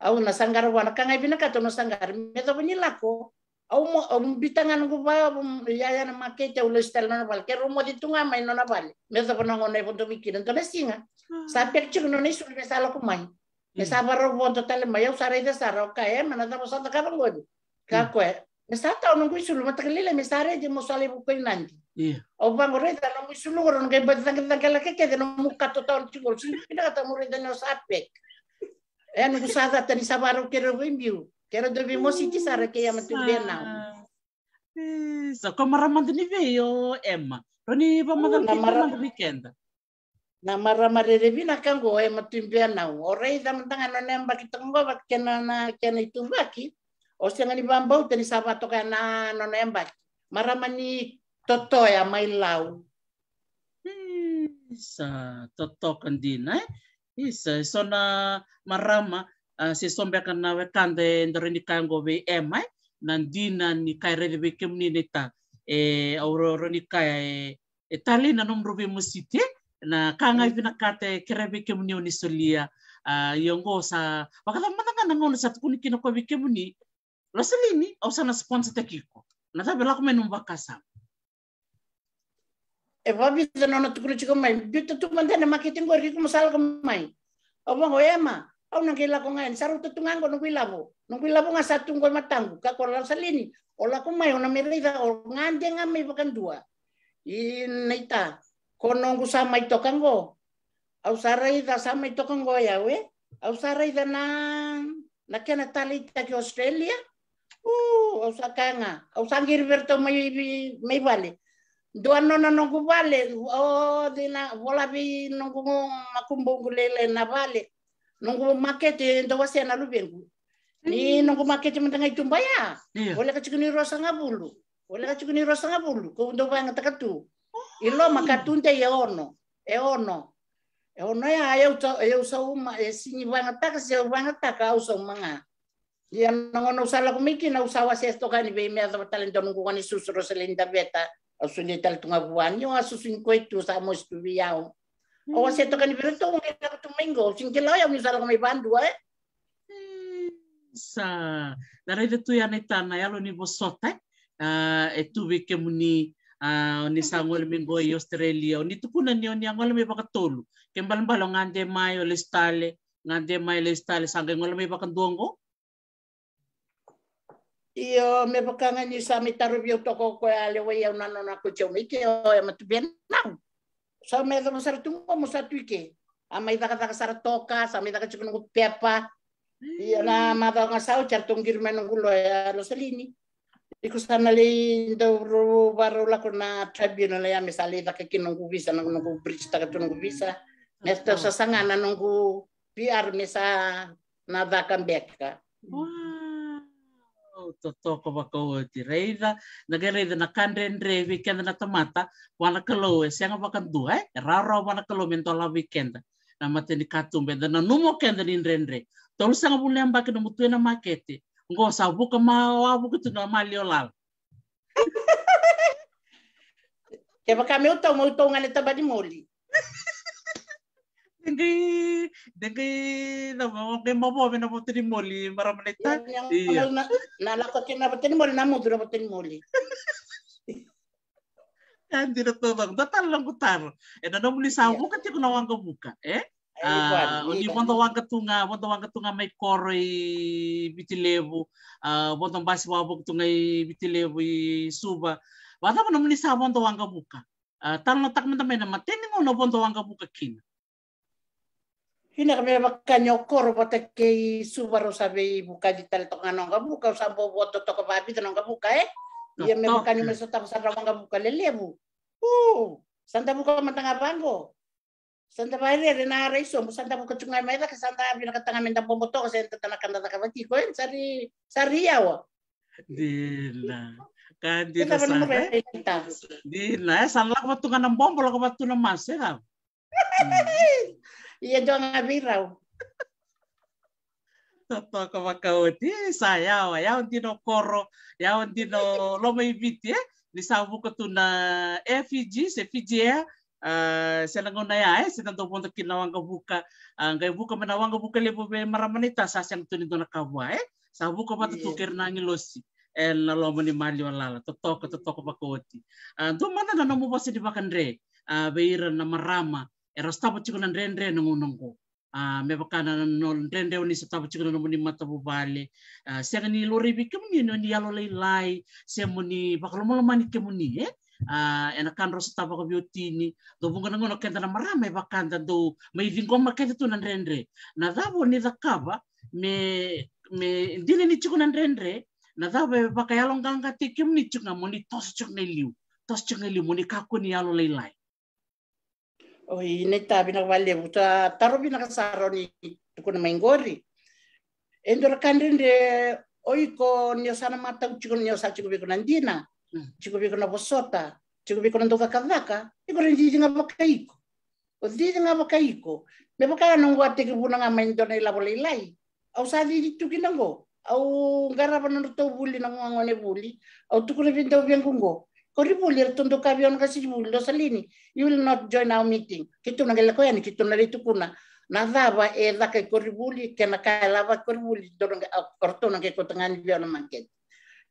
au na sangara wana kanga vina kata no sangara medo vini lako au mo um bitangan ko pa um yaya na makete ulo stel na bal ke rumo di tunga mai no na bal me sa pono ngone ponto bikin to na singa ah. sa pekchuk no ni sul me mm. sa lo kumai me sa barro ponto tal mai au saro mana da bosa da karon godi ka sa ta di mo sale bu ko nanti o ba ngore da no ngui sul ngoro ngai ba da da kala ke ke de no to ta chukol sin da mo re da sa pek sa tani sa barro ke Quero dormir mo si Tisara que ia manter bem não. Isso, como veio, Emma. Roni vamos dar uma weekend. Na maramarelevi na kango Emma tumbia O rei da mantanga eh, eh? na nemba ki tango ba kena na na itu na itumbaki. O se ngani bambau teni sava toka na na nemba. toto ya mai lau. Isa, kandina. dina. Isa, sona marama uh, se sombeka na wekande ndoreni kango be emai nandina ni kai rede be kemni neta e auroroni kai e tali na nomro be musite na kanga mm. ivina kate kerebe kemni oni solia a ah, yongo sa wakala matanga na ngono sa tukuni kina kwa be kemni loselini au sana sponsor takiko na tabe lako menu bakasa e vabi da nono tukuni chiko mai bitu tu mandana marketing ko riko masal ko mai Obang oema, Aw nang gila ko ngayon, saru tutungan ko nung bilabo. Nung bilabo nga sa tungkol matanggo, kakorlang sa lini. Ola ko mayo na merita, o nga nga may bakan dua. Inaita, konong ko sa may tokan ko. Aw saray da sa may tokan ko yawe. Aw saray da na nakena talita ki Australia. Uh, aw sa kanga. Aw sa mai may, may bale. Doan no na vale o dina na, wala bi nung kumakumbong lele na vale nunggu makete ndawa sena lubengu ni nunggu makete tengah itumba ya oleh kacikuni rosa ngabulu oleh kacikuni rosa ngabulu ko ndawa ngatakatu ilo makatunde ye ono e ono e ono ya ya uta ya usa uma e sinyi wangataka se wangataka usa umanga ya nongono usala kumiki na usawa se stokani be me adawa nunggu nungu wani susu selinda beta Asunye tal tunga buani, yo asusun itu sama istri O oh, kan ito kanibiruto, kung kaya ko tumingo, singkilaw yung misal ko may pandua eh. Sa, darai vetu ya neta na yalo ni vosota, e eh? eh, tuve ke muni eh, ni sa ngol mi Australia, ni tukuna ni oni ngol mi tulu ke balo ngande mai o lestale, ngande mai lestale sange ngol mi bakandongo. Oh. Io me bakanga ni sa mi tarubio toko ko we ya nanona ko chomike o oh, ya matubien nau. Só me da sar tu mo sa tu ke. A mai da toka, sa mai da ka chukun ku pepa. Ia na ma nga sau char tong men lo ya lo selini. Iku sana le ndo ro baro la kona tribunal ya misale da ka kinong ku visa nang ku bridge ta ka tunong visa. Nesta sa nang PR mesa na da kambeka. Wow o totoko wa ko ti reira na ke reira na kandren re weekend na tamata wana kalo e sianga wa kan dua e eh? raro wana kalo mentola weekend na mateni katumbe na numo kenda ni rendre tolu sanga bule amba ke no mutuena makete ngo sa buka ma wa buka tu na mali olal <laughs> ke baka me utongo utonga ne tabadi moli <laughs> Dengi, dengi, nawa ke mamo me namo tini moli mara menit? Yang iya. Na na moli namo dura moli. Yang dira to bang, lang ko tar. E buka, eh? eh ah, uh, ni bondo tunga, bondo wanga tunga mai koro ah, i ah uh, basi wabo tunga i bitilevu suba. Wata buka. Ah, uh, tak mo tamay na buka kina. Hina kami makanyo nyokor pata kei subaro sabi buka di tali tonga nongga buka sambo boto toko babi to nongga buka eh. Ia me makanyo meso tapa sabra nongga buka lele Oh, Uh, santa buka matanga bango. Santa bahari ada ya, na raiso bu santa buka cungai mai ke santa abi na katanga menta pombo toko senta tana kanda taka bati ko en sari sari yawa. Dila. Kandi na sana. Dila, eh sanla ko matunga nang pombo lo ko matuna mas Iya dong abirau. Toto ka makauti, eh, saya wa ya unti no koro, ya unti no loma ibiti eh. Di sabu ko tuna e Fiji, se Fiji eh. Uh, eh, selango na ya eh, sitanto ponto buka, mana uh, buka menawang buka lebo be maramanita sa iya. itu tunito na kawa eh. Sabu kau patut yeah. nangi losi na lalu ni mali walala totok totok pakoti uh, do mana na nomo pasi di bakandre uh, beira na era stapa chikuna ndrendre nungu nungu a ah, me bakana no ndrendre oni stapa chikuna no muni mata bubale ah, se ni lori bi kemuni no ni yalo lei lai se muni bakalomo mani kemuni eh uh, ena kan rosa tapa ko biotini do bunga no na marame bakanda do mai vingo makete tu nan rendre na davo ni me me dile ni chiko rendre na davo baka e yalo nganga te kem ni moni tos chiko e liu tos chiko e liu moni kako yalo lai lai ohi neta tabi na wale buta tarobi na kasaro ni tukuna mengori endor kandende oiko nyo sana mata uchiko nyo sa chiko biko nandina chiko biko na bosota hmm. chiko biko nandoka kadaka iko rendi jinga bakaiko o di jinga bakaiko me baka na ya ngwa teke buna nga mendo na ila bole ilai au sa di tuki nango au ngara bana to buli na ngwa ngone buli au tukure biang biangungo kori bulir tundu kabion kasi bulo salini you will not join our meeting kitu na gele koyani kitu na litukuna na dava e da ke kori ah, buli ke na kalava ya, kori buli doronga ortona ke kotangani biona maket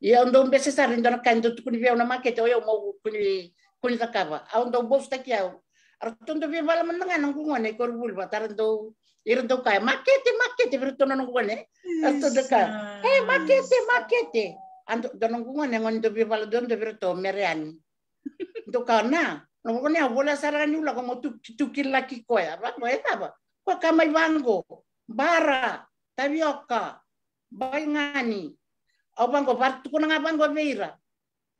e ando mbese sa rindona kando tukuni biona maket oyo oh, ya, mo kuni kuni takava ando ah, bosta kiao artondo bi vala mandanga nungu ngone kori buli batarando irndo kaya makete makete virtona nungu ngone artondo kaya Hei eh, makete makete Ando donongungan yang ondo bi wala dondo berto merian. Untuk karena nongone abola sarani ula kongo tukil laki koya ba ba ya, eta ba. Ko kama bara tabioka baingani. Abango bartu kuna ngabango beira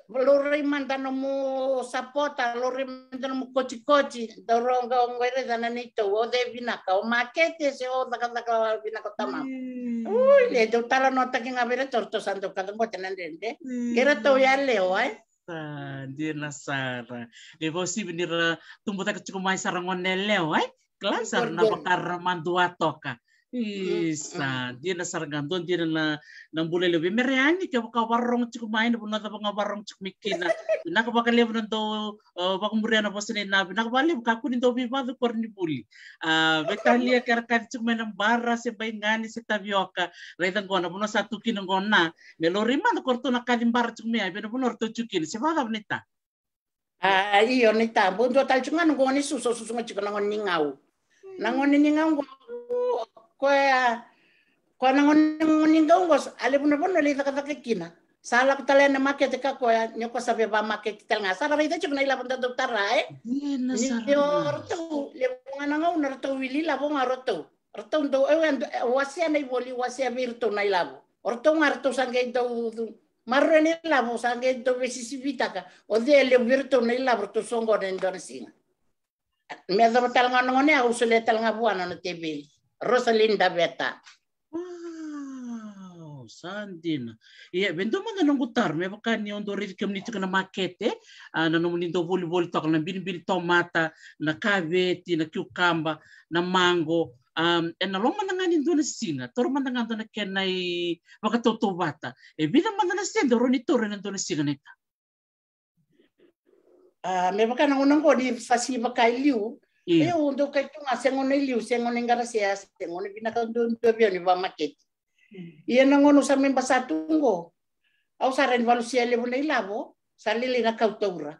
lurri mandano mu sapota lurri mandano mu koci dorong kau ongwere dana nito wo de vinaka o makete se o daka daka vinaka tama mm. ui le do tala nota ki ngavere torto santo kada mo tenan dende mm. kera to ya leo eh? ai Dear Nasara, levo si benir tumbuh tak cukup mai sarangon leo ai, kelasar nama karman toka. Isa, dia na sarganton, dia na nambulay lebih. Meriani ka baka warong cik main, pun nata baka warong cik mikina. Nakabakali mo nanto, eh, baka murian na po sinin nabi. Nakabali mo kakunin to bibado ko rin buli. Ah, Betali ka rakad cik main ng bara, si bayngani, si tabioka. Raitan ko na puno satu tukin ng gona. Melori man, korto na kadin bara cik main, pero puno orto cikin. Si nita. Ah, iyo nita. Bundo total cik main, ngoni suso suso ngoni cik ngoni ngau. Nangoni kue kue nanguning dongos alibun bun nalita kata kekina sala ko talaga na makia teka ko nyo ko sabi ba makia kita nga sara rita chuk na ilapan ta doktor ay ni orto lebo nga nga unar to wili labo nga roto orto do ay wasia na iboli wasia birto na ilabo orto nga orto sangay do marro ni labo sangay do besisibita ka o de le birto na ilabo eh, to songo na indonesian me do talaga nga ano, eh, nga usule talaga buwan na ano, tebeli Rosalinda Beta. Wow, saan din. Iya, bendo man nang gutar, may baka ni ondo rin kami nito ka na makete, uh, na naman nito volleyball to, na binibili tomata, na cavete, na cucumber, na mango, um, and along man nga nindo na sina, toro man nga na kenay makatotobata, e eh, bilang man na sendo, ro ni toro nando na sina nita. Uh, may baka nangunang ko, di fasi baka iliw, Mm. E unde o kaitunga sengone liu, sengone ngarasia, sengone pinakandundu abia ni vamaketi. Mm. iya nangono sa basa satungo. Au sa ren valusia levo nei lavo, sa lili na kautaura.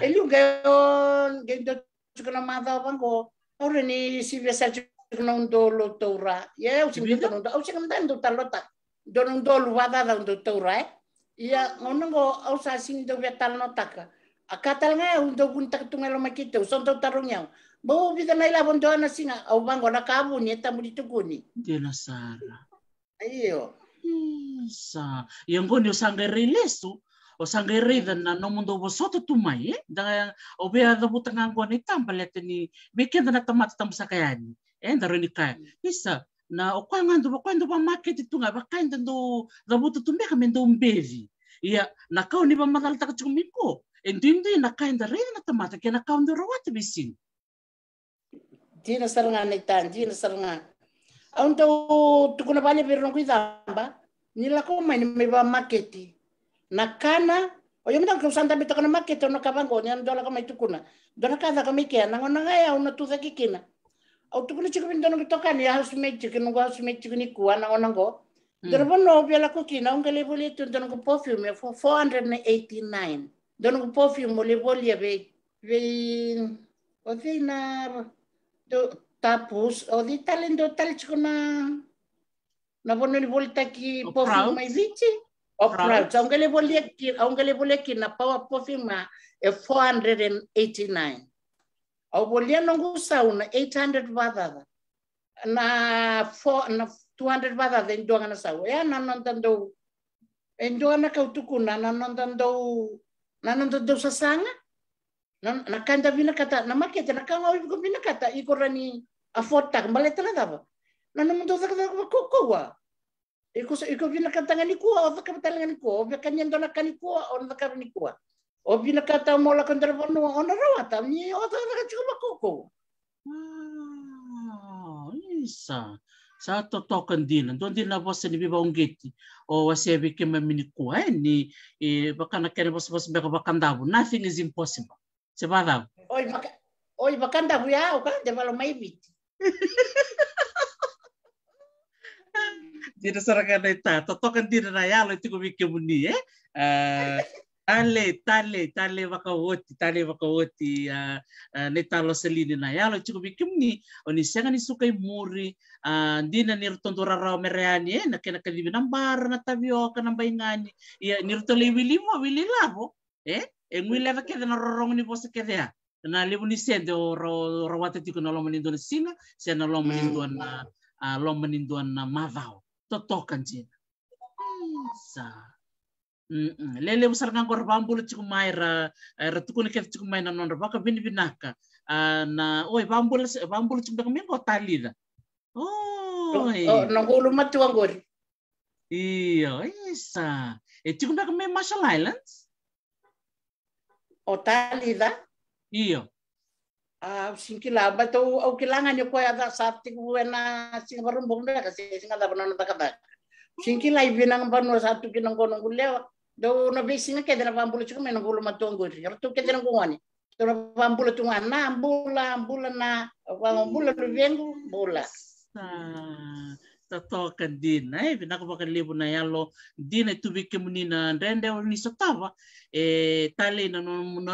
E liu gayon, gendo chukana madha vango, au reni sivia sa chukana undo lo taura. Ia au simbi tono, au sikam dan do talota. Ya. Dono undo luvada da undo taura, eh? Ia ngono go au sa ndo do via talnotaka. Akatal nga undo kuntak tungelo makito, son tau tarong na singa bauvikana ilavo nto anasinga auvangona kavuni etamulituguni tena sara ayo sa yangoni osangerilesu osangereidana nomundu vosoto tumai e da ovea davutangangona itambaletani vikendana tamata eh e daroni kaya isa na okwang'andu vakwenda vamaketi tunga vakaenda do davututumeka me do mbevi ia na kauni vamadala takachiko miko e nduindui na kaenda reidana tamata ke na kaunda rawati visini jina saranga naitan jina saranga aunto tukuna bale birno kuidamba nila ko mai me ba maketi nakana o yomta ko santa bita kana maketi ono kabango nyan dola ko mai tukuna dola kada ko mike na ngona ga ya una tuza kikina au tukuna chiku bin dono kitoka ni house mate chiku no house mate chiku ni kuana ona go hmm. dono bono bela ko kina ongele bole tu dono ko perfume for 489 dono ko perfume mole be be o Do, tapos, o di talendo talch ko na nabono ni volta ki o pofi mai vici. O proud. Aunque le volia ki, aunque le volia ki na pawa pofi ma e 489. Au volia nongu sauna 800 wadada. Na 4 na 200 wadada ndoanga na sawa. Ya na nantando. Ndoanga kautukuna na nantando na nantando sasanga. na kanta vina kata na makete na kanga ko vina kata i kora ni afota mbale tala dava na na mundu zaka zaka ko wa i kusa i vina kata ngani kua o zaka kata ngani kua o vaka nyendo dona kani kua o na zaka ni kua o vina kata mo la kandra vono o na rawata ni o zaka zaka chika ah, isa sa to token din don din na boss ni biba ungeti o wasebi kema minikua eh, ni e eh, bakana kene boss boss beka bakandabu nothing is impossible Separaw. Oi, baka hoy bakanda huyao ka de malo maibit. <laughs> Dira saraka na ita. Totokan kan tidak yalo lo itu kami kemuni ya. Eh, tale tale tale wakawoti tale wakawoti eh, eh, Neta uh, lo selini na lo itu kami kemuni. Oni senga kan ni muri di na tora rao mereani di Nakena kalibi nambara na tabioka nambaingani. Ia nirton wili mo wili lavo eh engwi leva ke na rorong ni pose ke ya na lebu ni se de ro ro wate tiko na lomani ndon singa se na lomani mm. ndon na lomani ndon mavao to tokan jina sa lele busar ngang kor bambulu ciku mai ra ra tukun ke ciku mai na non ra baka bin binaka na oi bambulu bambulu ciku dakamin ko tali da oi na gulu matu angol iya isa e ciku dakamin Marshall Islands o talida Iyo. Ah, singkila ba to au kilangan yo koya da sapti kuena singarum bongda kasi singa da banana da kada. Singkila ibinang banu tu kinang kono gulewa. Do no besinga ke dera bambulo chuka mena bulo matongo. Yartu ke dera ngwani. Do no bambulo tunga na ambula ambula na ambula lu vengu bula. Ah. ai dina e ka vakalivu na yalo dina tuvike munina ndrende ni sotava e eh, tale na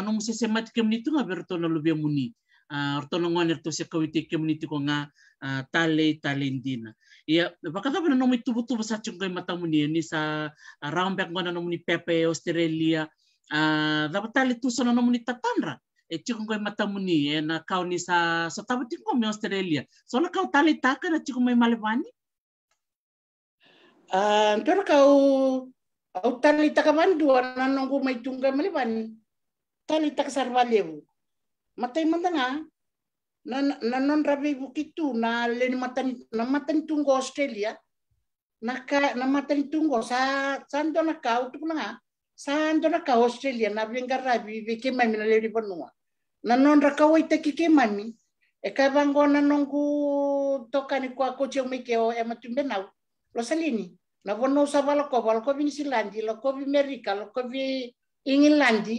no musese mati ke muniti nga verto na luvia muni ah, orto na ngone rto se kawite ke muniti ko nga ah, tale tale dina ia ya, vakaka vana nomu tuvutuvu sa chungai mata muni ni sa ah, rambek ngona nomu muni pepe australia dava tale tusona nomu tatandra, tatanra e tiko ngoi muni e na kau ni sa sa tiko mi Australia. So na kau tali taka na tiko mai Malevani Antor ah, kau au tali takaman dua nanong mai tungga maliban tali tak sarvaleu matai mandanga nan na rabi bukitu na len matan na matan tunggo Australia na ka na matan tunggo sa santo na kau tu sa santo na kau Australia na benga rabi beke mai mina leri bonua na non rakau ita ke mani e ka bangona nongu tokani akoche mi ke o e nau lo salini na vonno usava lo kova lo kovi nisilandi lo kovi merika lo kovi ingilandi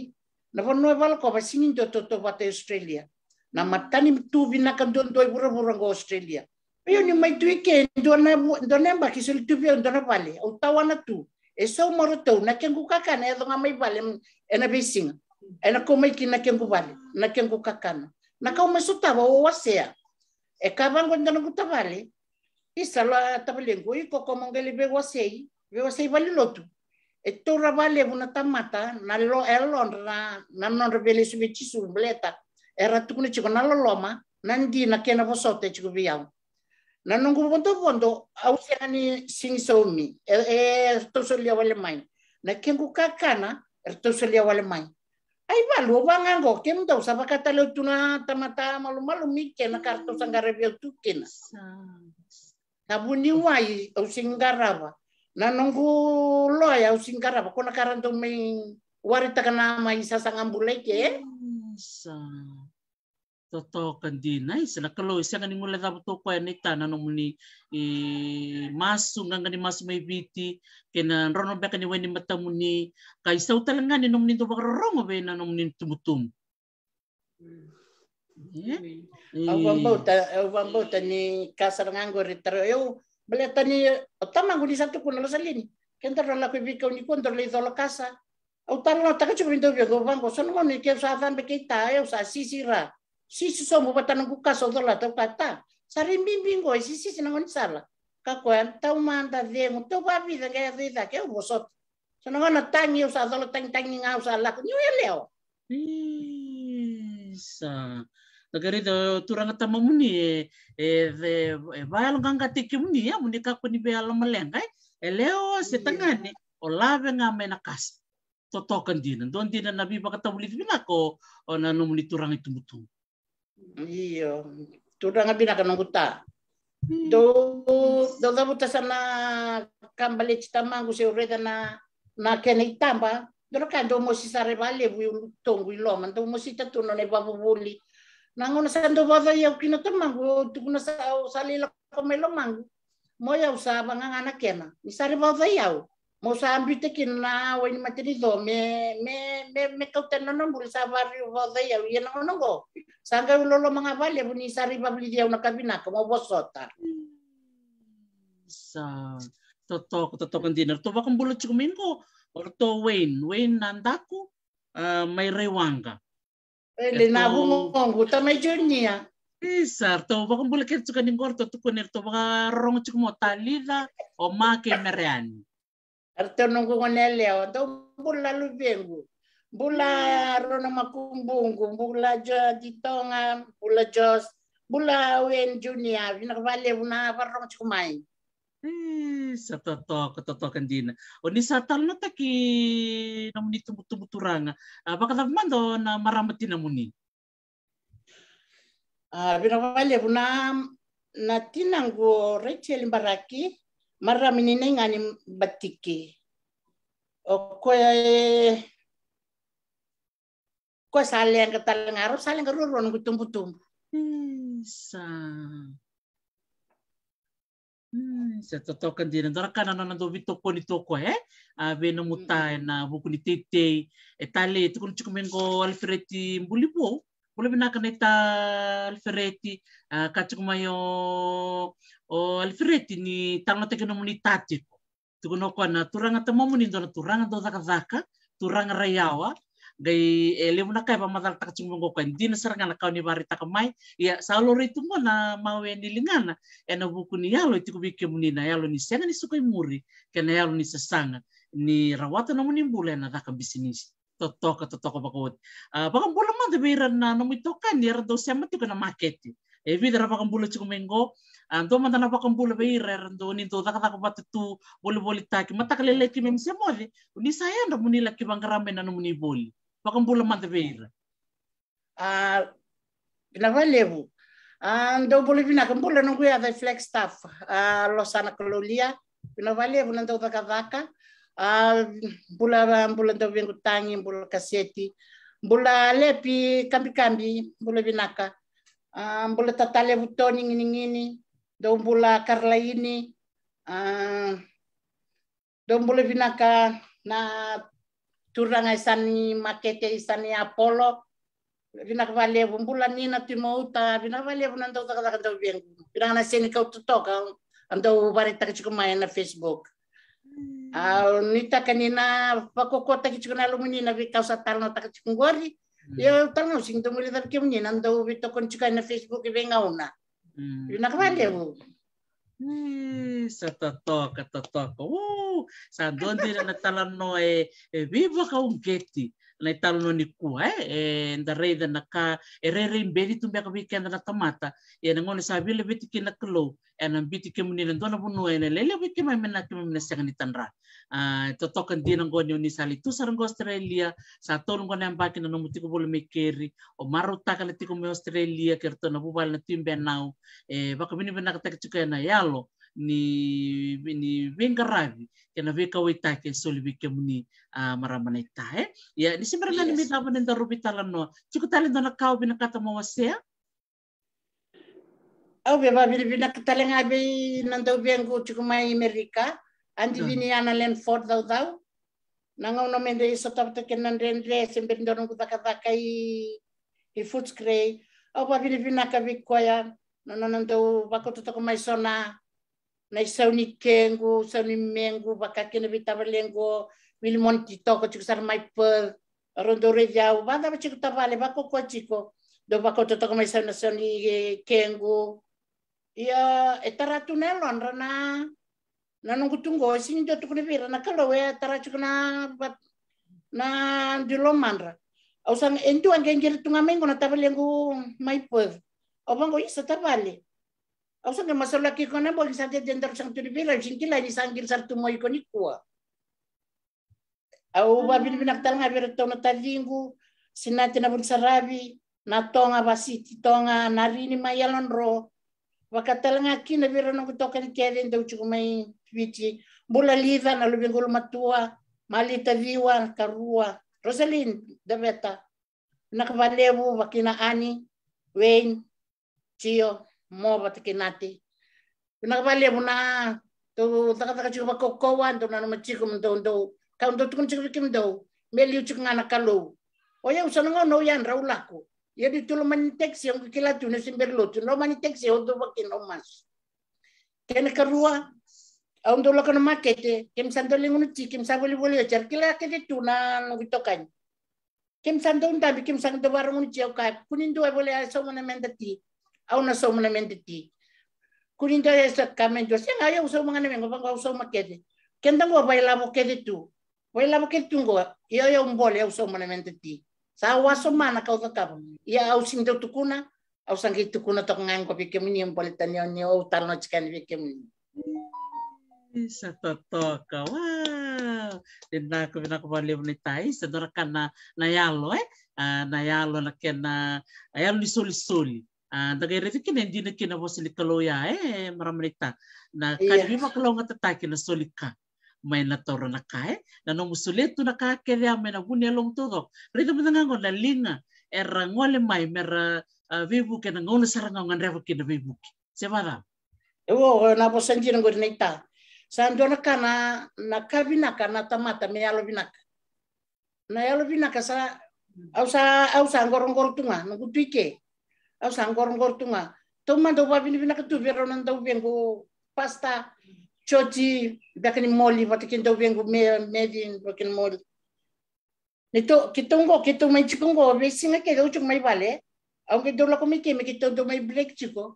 na vonno eva lo kova toto vata e australia na matani mtuvi na kandondo ivuravura e ngo australia Iyo ni mai tui ke ndona ndona mba ki soli tuvi ndona vale o tawana tu e so moro tau na kengu kakana e donga mai vale ena besinga ena ko mai kengu vale na kengu kakana na kau meso tava o wasea e kavango isa la tapalengo i koko mangele vewasei vewasei valilotu e toura valevu na tamata na lo e alondra na na nondra velesu vecisu buleta era tukuni chiko na loloma na ndi na kena vosote chiko viau na nungu vondo vondo au sehani sinsomi e e tosolia wale mai na kengu kakana er tosolia wale mai ai valu vangango ke mdo sa vakata lo tuna tamata malu malu mikena karto sangarebio tukena tabu eh? ya ni wai au singaraba na nongu loi au singaraba kona karanto me wari takana mai sa toto kandi na isa na kalo isa ngani ngula dapat to ko ni tana no muni masu ngani masu biti kena rono be kani weni mata muni kai sau talanga ni no muni to rongo be na no muni tumutum hmm. Ubambuta hmm? hmm. ni kasar nganggo ritero eu beleta ni otama ngudi satu kuna lasalini. Kenta kan rola kuibika unikontor le izolo casa. Autaro no taka kan chupa minto biago bango sono ngoni ke sa fan bekeita eu sa ra Sisi somo batana kuka sodola tau kata. Sari mbimbingo isi sisi nangoni sala. Kakoen tau manda vengo tau babida ngaya vida ke eu bosoto. Sono ngona tangi eu sa dolo tangi tangi ngau sa laku. Nyu eu leo. Isa kagari to turanga tama muni e ve e, baal ganga tiki muni ya muni ka kuni be ala malenga e leo se tangani o lave nga mena kas to token dina don dina nabi baka tabuli bina ko ona no muni turanga tumutu iyo turanga bina ka nonguta hmm. do do da buta sana kambale chitamangu se ureda na na kene itamba do ka do mo sisare vale bu tongu iloma do mo tuno ne buli Nangon sando wada yau kina tamangu, tukuna sa salila komelo Mo yau sa banga anak kena. Misari wada yau. Mo sa ambite kina wain materi me me me me kau tenono bul sa bari wada yau yena onongo. Sangga lolo manga bale buni sari babli yau nakabina ko mo bosota. Sa toto totok dinner to bakam bulo chukumin ko. Orto Wayne, Wayne nandaku, ah, may rewangga Lina bungong guta may jurnia. Ah. Eh, Isar to baka bulakin sa kaning kwarto to kunin to baka rong chuk mo talila o make merian. Arte nung kukunele o oh. to bula lubengu. Bula rona makumbungu, bula jo ditonga, bula jos, bula wen jurnia, vinakvale vuna varong chuk mai. sa toto katoto kandina oni sa talna taki na tumbu tumbu turanga ah, baka mando na maramati namuni ah bina wale buna na tinango Rachel Baraki maramini ngani batiki okoe ko saling ketal ngarep saling keruruan tumbu tumbu sa Hmm, se totokan dina daraka na nana dobi toko ni toko eh abe na muta na buku ni tete e tale tuku ni chuku mengo alfereti mbulipo mule bina kana ita alfereti mayo o alfereti ni tanga teke no muni tatiko tuku no kwa na turanga tamo muni ndona turanga do zaka zaka turanga rayawa gai elem eh, na kai pamatal tak cing mongko kan din ser ngana kau ni barita kemai ya salor tu mo na mau yang dilingana ena buku ni yalo itu ku bikin muni na yalo ni senga ni sukai muri kena yalo ni sesanga ni rawata na muni bule na daka bisinis totoka totoka bakot baka bakam ah, bula man de biran na no mitokan ya sema tu kana market e eh, vida ra bakam bula ciku mengo Anto ah, manda na pakam be ni daka daka batu tu boli boli taki mata kalele ki mem semode uni saya ndo na no boli Pakumpula mantavira. Ah, lava levo. Ah, deu bolivina kumpula ya, no guia vai flex staff. Ah, losana kololia. Pina valevo na deu vakavaka. Ah, bula bula deu vengo tangi, bula kaseti. Bula lepi kambi kambi, bula binaka. Ah, bula tatale butoni ngini ngini. Deu Karla ini, Ah, deu bula binaka na turanga isani makete isani apollo vina vale vumbula nina timouta vina vale vunando ta kada kada bien vina na seni kau tutoka ando vareta kichiko mai na facebook mm. a nita kanina pakokota kichiko na lumunina vi kausa talna ta kichiko ngori mm. yo talna sing to mulidar kimunina ando vi to konchika na facebook venga una mm. vina vale Eh, sa totoo, katotoo ko. Sa doon din na talanoy, eh, eh, viva ka un na italo ni kuha eh, e da rei da na ka e eh, rei rei mbeli tu mbeka wikenda na tamata e na ngone sa vile viti ki na klo e na mbiti ki muni na ndona bunu e na lele wiki mai mena ki mena sega ni tanra ah, to token di na ngone uni sali tu sarang Australia sa tolu ngone ambaki na no mutiko bolo me keri o maru taka na tiko me Australia kerto na bubal na timbe nau e eh, baka bini bina kataka chuka na yalo ni ni wengaravi kena veka weta ke solvi ke muni maramanai tae eh? ya ni sembra ngani mi tapa nenda rupi talano cuku talento na kau bina kata mo wasea au be ba bina bina katalenga be nanda ubengu cuku mai Amerika andi bini ana len fort dau dau nanga no mende iso tapta ke nan ren takai i futskrei au ba bina bina kavi koya nono nanda bakototako na isauni kengu isauni mengu bakakina bitaba lengo wilmon titoko chiku sar mai per rondo reviau banda chiku tabale bako kwa chico do bako to toko sauni kengu ia etaratu ne lonra na na nungu sini do tukune bira na kalo we tarachu na na dilo manra au sang entu na tabalengu mai per isa tabale Ausa nga masolaki ko na boy sa gender sanctuary village singkila ni sanggil sa tumoy ko ni kuwa. Au ba mm. bin binaktal nga berto na talingu sinati na bun rabi, na tonga basiti tonga narini mayalon ro wakatala nga kina vira nung kutoka ni Kevin daw chuko may twitchi. Bula liva na lubingul matua, malita viwa, karua. Rosalyn, daveta. Nakavalevo, wakina ani, Wayne, Tio, mova takinati pinakavalia na tu takataka chiku vakoukoan tu nanuma chiku madoudou kaudou tukunchikuviki madou meliu chiku gana kalou oia usanago nou ian rau lako ya di tulu mani teksi on kikilatuna simberi lotu no mani teksi on tu vakino mas kene karua audou lakona makete kem sandoligunu ti kem savolivolio char kila kete tuna novitokani kem sandoun tabi kem sandovarogunu chiau kai kunindu evole mana mendati auna so mana mentiti ya esa kamen jo sen ayo ya, sou mangana mengo pangau sou makete kentango bailamo kete tu bailamo kete tungo iyo ya mbole so mana ti. sa waso mana kau kakap ia ya, au sing tukuna au sangi tukuna tok ngang ko pikemuni mbole tanyo ni au tarno chikan pikemuni Isa totoka. Wow. Dina ko bina ko bali mo tai. Sa dora kana na yalo eh. Ah, na kena. Ayalo ni soli-soli daga ah, rete kene dina kina wasili kalo eh, e maramrita na iya. kadi ma kalo ngata kina solika mai na toro na kae na no musule tu na ka kere a long todo rete mo nga ngona linga e rangole mai mera ah, vibu kena ngona saranga ngan revo kena vibu se e ewo na bo sanjira ngor nekta dona kana na kabina kana tamata me yalo binaka na yalo binaka sa au sa au sa ngorong ngorong tunga ngutuike au sangkor-ngkor tunga. ma do wabini bina ketu biro nan tau go pasta choti bakini moli do tau go me medin bakin moli. kitong go kitong mai chikongo singa ke do chuk mai vale. ke do la komi ke me kitong do mai black chiko.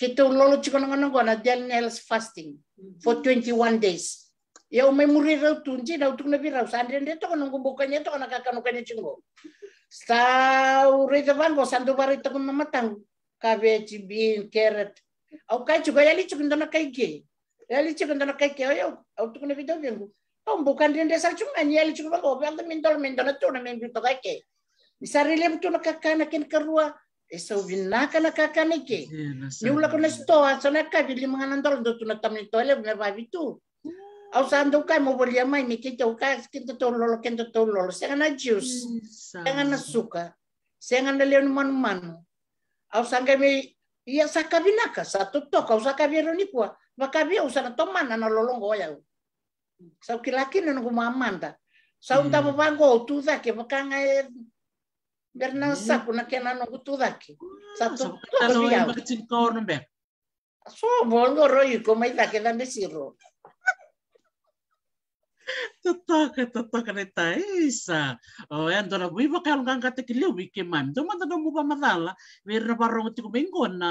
kitong lolo chiko nongo nongo na Daniel's fasting for 21 mm-hmm. days. Ya umai muri rau tunji rau tunga birau sandren de toko nongo to toko nakakanu kanya chingo sau ritavan bo sandu bari takun mamatang cabbage bean carrot au kai chuga yali chukun dona kai ge yali chukun dona kai ke oh, ya, au au tukun video bengu au oh, bukan dia desa chunga yali chukun bo bang mindol mindol tuna min bito kai ke misari lem tuna kakana ken karua esau vinaka na kakana ke ni iya, ula stoa sona kai bili manganan dol do tuna tamni tole mer au kai mo bolia mai mi ke tau kai ki to to lolo ken to to lolo senga na jus senga na suka senga na leon man man au sanga mi ia sakabina sa to to iya, ka sakabi ro ni kua makabi au sana to mana na lolongo ya sa ki laki no ko mamanda sa un tamo bango tu da ke bakanga e Bernal saku na kena no tu da ke sa to to ka no ya so bongo ro i ko mai da ke da mesiro tataka tataka re taisa o oh, e ya, andora bui wa kalu nganga te kilio wiki man do manda no muba madala we ra tiku na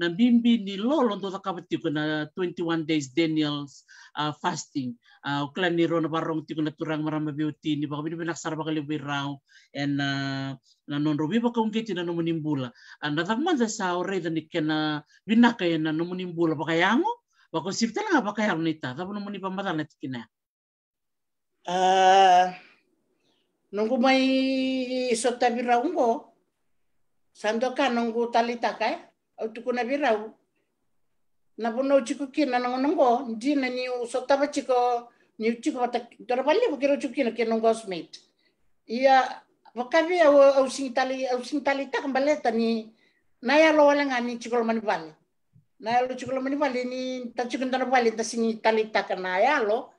na bimbi ni lolo ndo taka tiku na 21 days daniels uh, fasting uh, klan ni rona parong tiku na turang marama beauty ni ba bini benak sarba kali birau and uh, na non robi ba kaung kiti na no munimbula anda uh, tak manda sa ore dan ikena binaka ya na no munimbula ba kayango ba konsipta nga ba kayang nita tapos no muni pamadala tikina uh, nunggu mai sota birau ngo sandoka nunggu talita kai eh? autukuna birau na bono chiku nunggu nungu nungu dina ni sota ba chiko ni chiku bata bu bukiro chiku kina kina nungu smith ia wakavi au au tali au singtalita kambaleta ni naya lo walenga ni chiko lo na naya lo chiko lo bali ni tachikundana bali tali talita na ya lo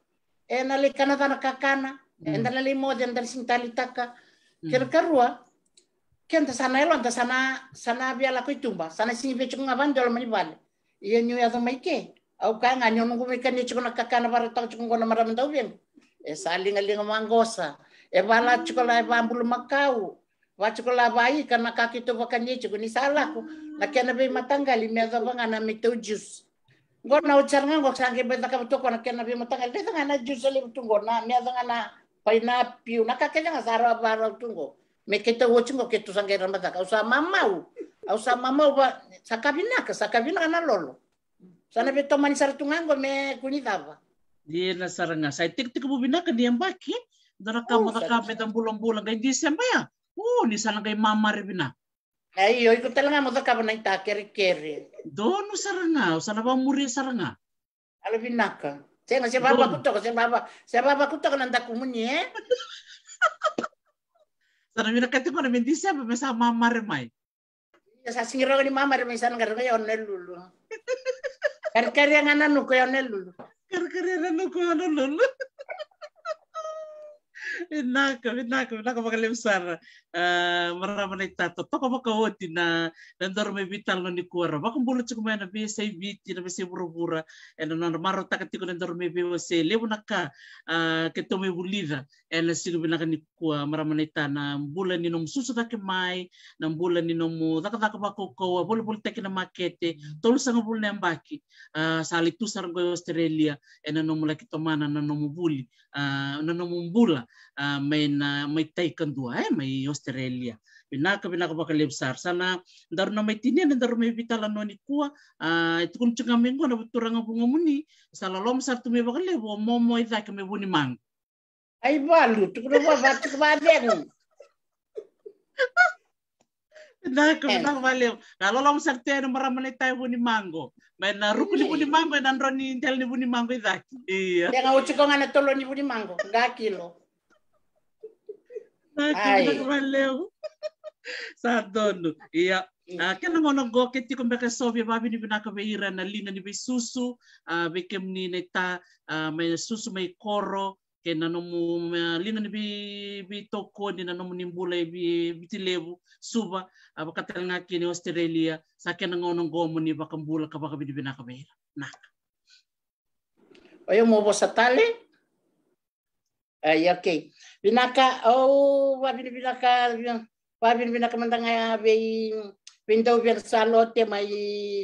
ena le kanavana kakana mm. ena la le moja ena le sintalitaka mm. kera karua kenta sana elo anta sana sana biala ko sana singi vecho nga vando lo mani vale iya nyu ya mai ke au ka nga nyu nungu me kani chuko na kakana vare tau chuko kona mara e salinga linga mangosa e vala chuko la e bambulu makau va chuko la vai kana kakito vakani chuko ni sala ko na kana be matanga li meza vanga na mitau juice gona nga ngo sange benda ka butuko kona kena bima tangal de tanga na jusali butungo na mia tanga na paina piu na ka kenya sara bara butungo me keto wochingo keto sange ramba taka usa mamau usa mamau ba sakabina ka sakabina kana lolo sana be to mani sartungango me kunidava dia na saranga sai tik tik bu bina ka dia mbaki dara ka maka ka bulong-bulong? bulang ka dia sembaya uh oh, ni sana kai mama rebina Ay, hoy talaga mo ka na ita keri keri. Do no saranga, sana ba muri saranga. Ala binaka. Tenga se baba kuto, se baba, se baba kuto ka nanda kumuni eh. Sana mira kati ko na mendisa ba mesa mama remai. Ya sa singiro ni mama remai sana ngar kayo lulu. Kar kari ang anan ko yon lulu. Kar kari ang anan ko yon lulu. <laughs> Inaka, inaka, inaka magalim sara. Eh, maramanetata tokamakaotina nadormevi talonikuara vakambolotsukumenave saiviti nave sevuravura ena nana marotakatiko nadormeve vase levunaka eh, ketome vulica ena sikuvinakanikua maramaneta na bula nino mususu cake mai na bula nino mu cakacaka vakaukaua volivoli take na makete tolusaga vuli na baki eh, salitusara ya goi australia ena nomu lakitomana na nomu vuli na nomu bula mai na mai taikadua e mai Australia. Binaka binaka baka lebsar sana ndar na ni ada daru mevita lah noni kuah. Ah itu kun cenga mengko na turang bunga ngomuni. Salah lom sar tu me baka lebo mau ida ke me buni mang. Ai balu tu kuno ba ba tu ba deng. Nah, balik. Kalau lom sar tu ada marah mana tay buni mango. Oh. Main naruh ni puni mango dan roni intel ni puni mango itu. Iya. Yang aku cikong ngana tolong ni puni mango. Oh. Gak kilo. valeu. <laughs> Sadon. Ia. Uh, ah, kena mo nang goke ti kung baka sobi babi ni binaka beira na lina ni susu uh, ah, bekem ni neta uh, ah, may susu may koro ke na nomu lina ni bi bi toko ni na nomu nimbula bi bitilebu suba uh, bakatel nga kini Australia sa kena ngonong gomo ni bakambula kapaka baka binaka beira. Nak. Ayaw mo bo sa tali? Eh, Ay, iya, okay. Binaka, oh, wabin binaka, wabin binaka mandanga eh, be window ver salote mai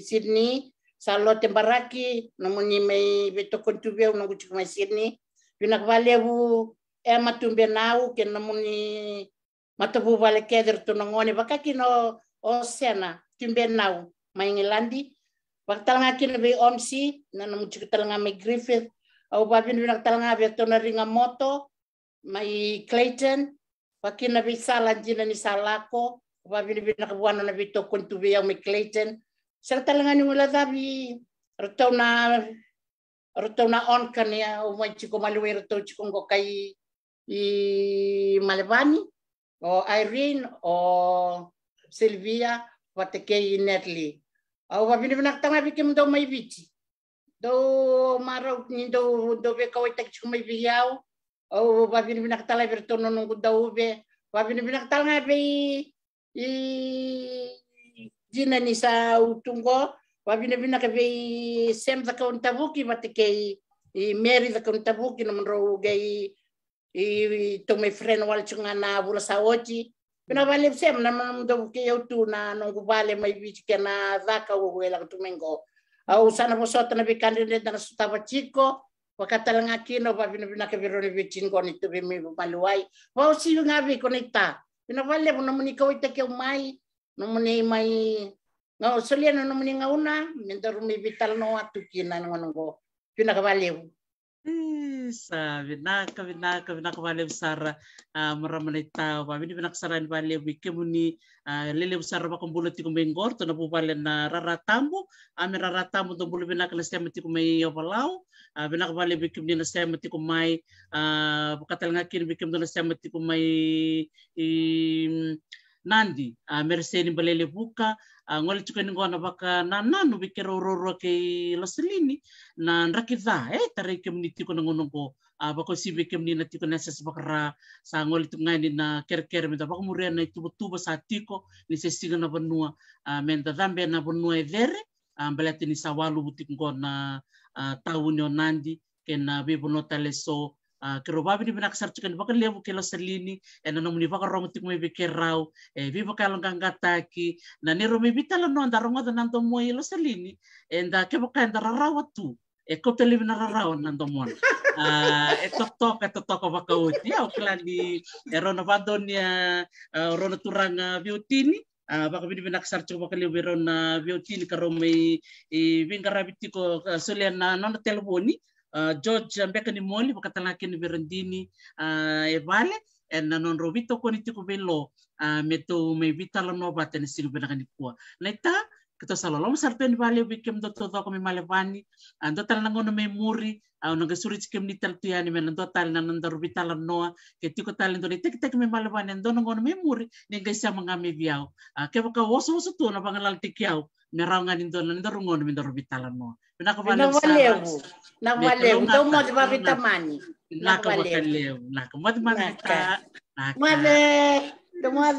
Sydney, salote baraki, namuni mai beto kontubia unangu chik mai Sydney. Binak valevu ema eh, tumbe nau ke namuni matubu vale keder tunangone bakaki no osena tumbia nau mai Ngilandi. Baktalanga kina be omsi, nanamu chik talanga Griffith. Oh, Au babin binak talanga be tona ringa moto, mai Clayton wakina bi sala jina ni salako wa bi bi na kabuana bi to kuntu bi yang mai Clayton sa talanga ni wala dabi rotau na rotau na on kania o mai chiko malwe rotau chiko ngo i Malvani o Irene o Sylvia watekei Netley au wa bini nak tanga bikim do mai viti. do marau ni do do be kau tak cuma mai biau au oh, wavini vina kitala vertono nungu dauve wavini vina kitala ngavei i jina nisa utungo wavini vina kavei sem zaka untavuki vatikei i meri zaka untavuki nomro ugei i tome freno walchunga na vula saoti vina vale sem na mana mdavuki yautu na nungu vale maivichi zaka uwe la kutumengo au sana vosota na vikandine dana sutava chiko wakatalangakino pa pinapinakabiro ni Vichin ko nito paluai Wow, siyo nga vi konekta. Pinapalya mo naman ikaw mai. may, naman ay may, nga usulian na naman nga una, minta rumibital no atukin ah, ah, na naman ko. sa Sabi na sara maramalay tao pa. Bini pinaksaran pali wiki mo ni lilib sara pa kung bulot ko mengor to na po pala na raratambo. Amin to bulot pinakalas kami ti kumayaw Ah, binak bale bikim dina sema ti kumai ah, katal ngakin bikim dina sema ti kumai nandi a ah, mereseni balele buka a ngole tukeni ngona baka na nanu bikero roro ke laselini na ndrakidha e eh, tare ke mniti ko ngono ko a bako sibe ke mnina tiko na sas bakra sa ngole tungani na kerker me bako mure na tubu tubu sa tiko ni se siga na banua a menda dambe na banua e vere a mbelete ni sawalu butik ngona tawunyo nandi kena bebono taleso kero babi ni benak sartu kan bakal lebu kelo selini ena nomu ni bakal rongo tik mebi kerau e bi bakal nganga taki na nero mebi tala no anda rongo dan mo selini enda ke rarawa tu e ko tele bina rarawa mo e tok tok e tok tok bakal uti au kelani e rono badonia rono turanga biutini Ah, baka bini bina kasar cukup kali beron na biotini karomai i bin karabiti ko ah, solian ah, e e na non telponi George ambeka ni moli baka talaki ni berendini e vale na non robito ko ni tiko belo meto me vitalo no batene sinu bena kanikua kita sala lom sarpen vale bi kem dot to ko mi malevani an dot tal nangono me muri au no gesuri kem ni tal tuya ni men dot tal nan dot rubi noa ke tiko ko tal ndole tek tek me malevani an dot nangono me muri ni ga ah, sa manga me viau a ke vaka woso woso to na bangalal tikiau me raunga ni dot nan dot rungono me dot rubi tal noa na ko vale na vale to mo de vitamani na ko vale na ko mo de manita na ko vale na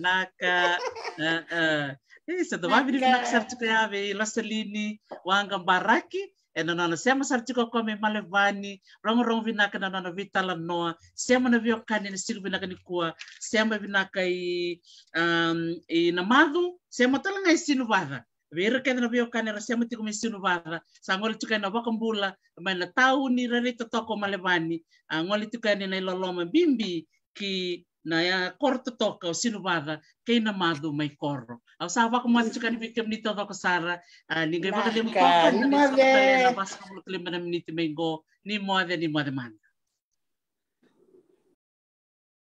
naka, <laughs> saavilivinakasaritikayave ilasalini wanga baraki e nanona sema saritiko kome malevani rongorongo vinaka nanona vitalanoa sema na viokani na siku vinaka nikua sema vinaka i um, i namadu sema talanga i sinuvava Vera kena na viokani ra sema tiko me sinuvava sa ngoli na Vocambula, mas na tau ni rarita toko malevani ngoli tukai na iloloma bimbi que na é? cor te toca o sinubada quem na mado mai corro ao sava como mas chegando a que menita do casara ninguém vai ter muito corro mas é na passa clima que menina também go nem moda nem moda manda